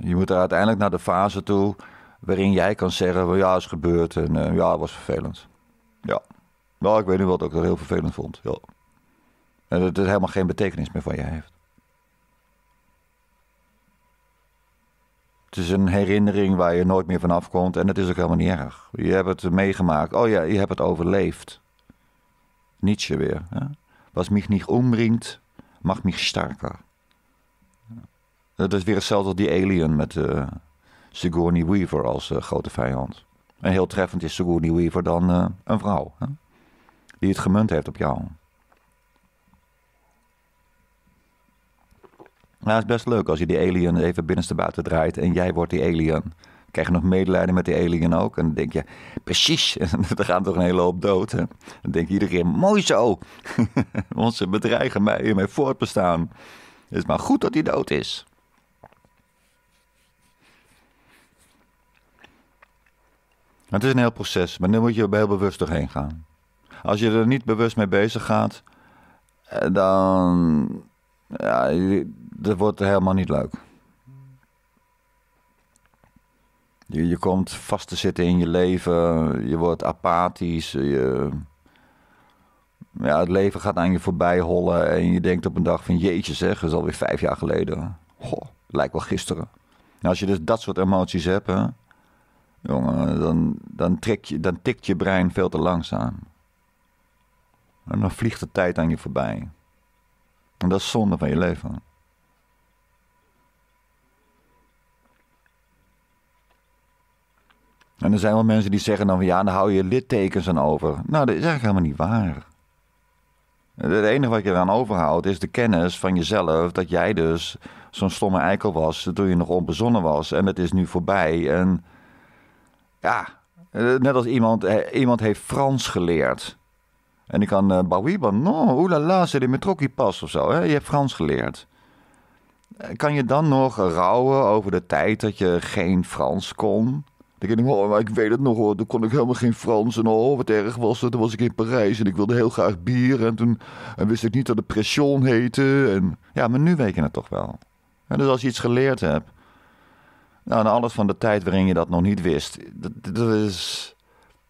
Je moet er uiteindelijk naar de fase toe waarin jij kan zeggen: ja, is gebeurd en eh, ja, het was vervelend. Ja. Nou, ik weet niet wat ik dat heel vervelend vond. Ja. En dat het helemaal geen betekenis meer van je heeft. Het is een herinnering waar je nooit meer van afkomt en dat is ook helemaal niet erg. Je hebt het meegemaakt. Oh ja, je hebt het overleefd. nietsje weer. Hè? Was mich niet omringt, mag mich sterker. Dat is weer hetzelfde als die alien met. Eh, Sigourney Weaver als eh, grote vijand. En heel treffend is Sigourney Weaver dan eh, een vrouw. Hè? Die het gemunt heeft op jou. Nou, het is best leuk als je die alien even buiten draait en jij wordt die alien. krijg je nog medelijden met die alien ook. En dan denk je, precies, [LAUGHS] er gaan toch een hele hoop dood. Dan denk je iedere keer, mooi zo. Want [LAUGHS] ze bedreigen mij in mijn voortbestaan. Het is maar goed dat hij dood is. Het is een heel proces, maar nu moet je er heel bewust doorheen gaan. Als je er niet bewust mee bezig gaat, eh, dan ja, dat wordt helemaal niet leuk. Je, je komt vast te zitten in je leven, je wordt apathisch, je, ja, het leven gaat aan je voorbij hollen en je denkt op een dag van jeetje zeg, dat is alweer vijf jaar geleden. Goh, lijkt wel gisteren. Nou, als je dus dat soort emoties hebt, hè, Jongen, dan, dan, trek je, dan tikt je brein veel te langzaam. En dan vliegt de tijd aan je voorbij. En dat is zonde van je leven. En er zijn wel mensen die zeggen dan van ja, dan hou je littekens aan over. Nou, dat is eigenlijk helemaal niet waar. Het enige wat je eraan overhoudt is de kennis van jezelf dat jij dus zo'n stomme eikel was toen je nog onbezonnen was. En het is nu voorbij en ja, eh, net als iemand, eh, iemand heeft Frans geleerd. En die kan, uh, bah non, oulala, ze mijn trokkie pas of zo. Hè? Je hebt Frans geleerd. Kan je dan nog rouwen over de tijd dat je geen Frans kon? Dan denk ik, oh, maar ik weet het nog hoor, toen kon ik helemaal geen Frans. En oh, wat erg was dat, toen was ik in Parijs en ik wilde heel graag bier. En toen en wist ik niet dat het pression heette. En, ja, maar nu weet je het toch wel. En dus als je iets geleerd hebt, nou, en alles van de tijd waarin je dat nog niet wist. Dat, dat, is,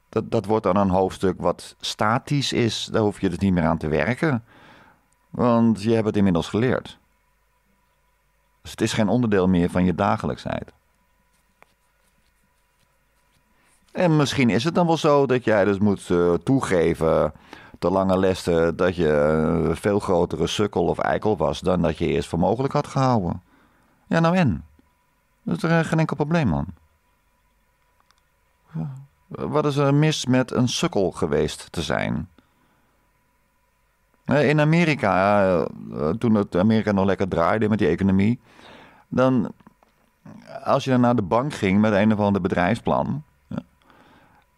dat, dat wordt dan een hoofdstuk wat statisch is. Daar hoef je dus niet meer aan te werken. Want je hebt het inmiddels geleerd. Dus het is geen onderdeel meer van je dagelijksheid. En misschien is het dan wel zo dat jij dus moet eh, toegeven te lange lessen dat je een veel grotere sukkel of eikel was dan dat je eerst voor mogelijk had gehouden. Ja, nou en? Dat is eh, er geen enkel probleem man. Wat is er mis met een sukkel geweest te zijn? Eh, in Amerika, eh, toen het Amerika nog lekker draaide met die economie, dan als je naar de bank ging met een of ander bedrijfsplan.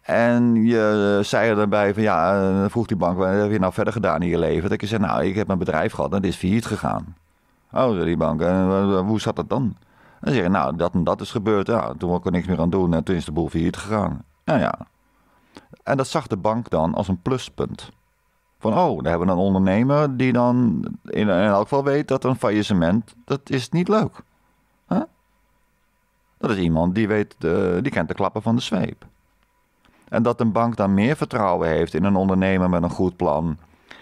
En je zei er daarbij van ja, vroeg die bank, wat heb je nou verder gedaan in je leven? Dat je zei, nou, ik heb mijn bedrijf gehad en het is failliet gegaan. Oh, die bank, hoe zat dat dan? Dan zeggen nou, dat en dat is gebeurd. Ja, toen kon ik er niks meer aan doen en toen is de boel failliet gegaan. Nou ja. En dat zag de bank dan als een pluspunt. Van, oh, dan hebben we een ondernemer die dan in, elk geval weet dat een faillissement, dat is niet leuk. Dat is iemand die weet, eh, die kent de klappen van de zweep. En dat een bank dan meer vertrouwen heeft in een ondernemer met een goed plan,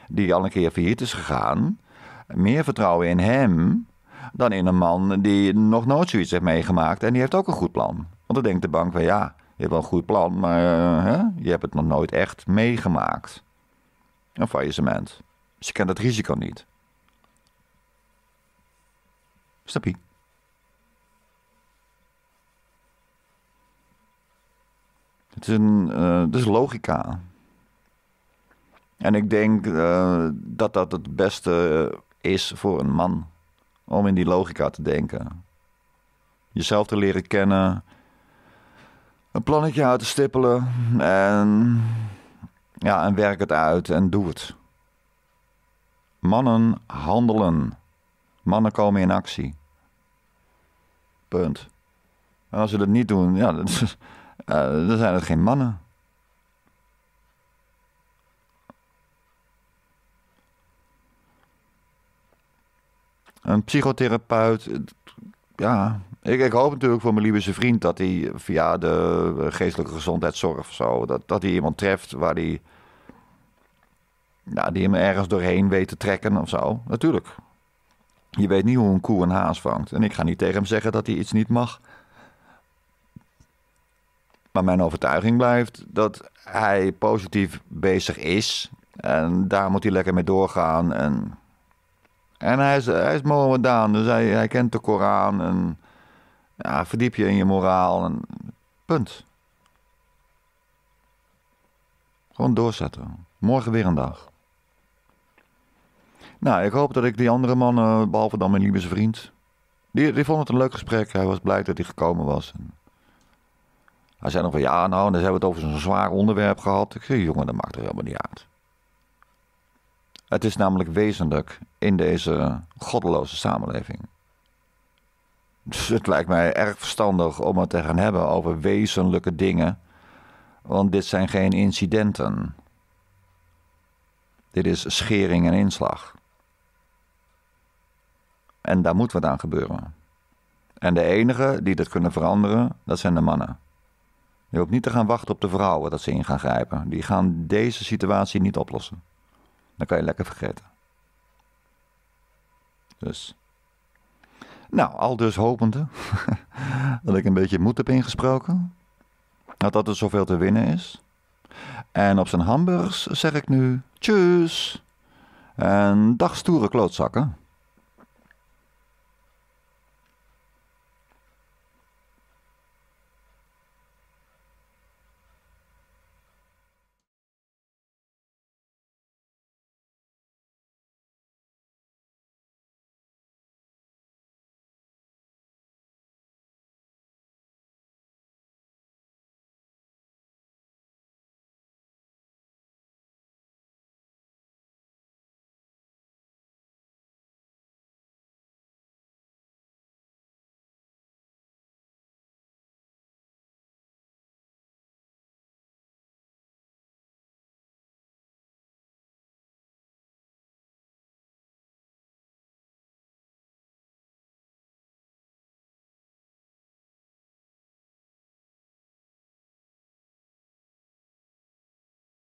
die al een keer failliet is gegaan, meer vertrouwen in hem dan in een man die nog nooit zoiets heeft meegemaakt en die heeft ook een goed plan. Want dan denkt de bank van ja, je hebt wel een goed plan, maar eh, hè? je hebt het nog nooit echt meegemaakt. Een faillissement. Dus je kent het risico niet. Snap Het is, een, eh, het is logica. En ik denk eh, dat dat het beste is voor een man om in die logica te denken. Jezelf te leren kennen, een plannetje uit te stippelen en, ja, en werk het uit en doe het. Mannen handelen. Mannen komen in actie. Punt. En als ze dat niet doen, ja, [LAUGHS] eh, dan zijn het geen mannen. een psychotherapeut. Ja, ik, hoop natuurlijk voor mijn Libische vriend dat hij via de geestelijke gezondheidszorg of zo, dat, dat hij iemand treft waar hij, nou, die hem ergens doorheen weet te trekken of zo. Natuurlijk. Je weet niet hoe een koe een haas vangt. En ik ga niet tegen hem zeggen dat hij iets niet mag. Maar mijn overtuiging blijft dat hij positief bezig is. En daar moet hij lekker mee doorgaan. En en hij is, hij is Mohammedaan, dus hij, hij kent de Koran. En, ja, verdiep je in je moraal. En, punt. Gewoon doorzetten. Morgen weer een dag. Nou, ik hoop dat ik die andere man, behalve dan mijn lieve vriend. Die, die vond het een leuk gesprek. Hij was blij dat hij gekomen was. hij zei nog van ja, nou, dan hebben we het over zo'n zwaar onderwerp gehad. Ik zei, jongen, dat maakt er helemaal niet uit. Het is namelijk wezenlijk in deze goddeloze samenleving. Dus het lijkt mij erg verstandig om het te gaan hebben over wezenlijke dingen, want dit zijn geen incidenten. Dit is schering en inslag. En daar moet wat aan gebeuren. En de enige die dat kunnen veranderen, dat zijn de mannen. Je hoeft niet te gaan wachten op de vrouwen dat ze in gaan grijpen. Die gaan deze situatie niet oplossen. Dan kan je lekker vergeten. Dus. Nou, al dus hopende [LAUGHS] dat ik een beetje moed heb ingesproken. Dat dat er dus zoveel te winnen is. En op zijn hamburgers zeg ik nu tjus. En dag stoere klootzakken.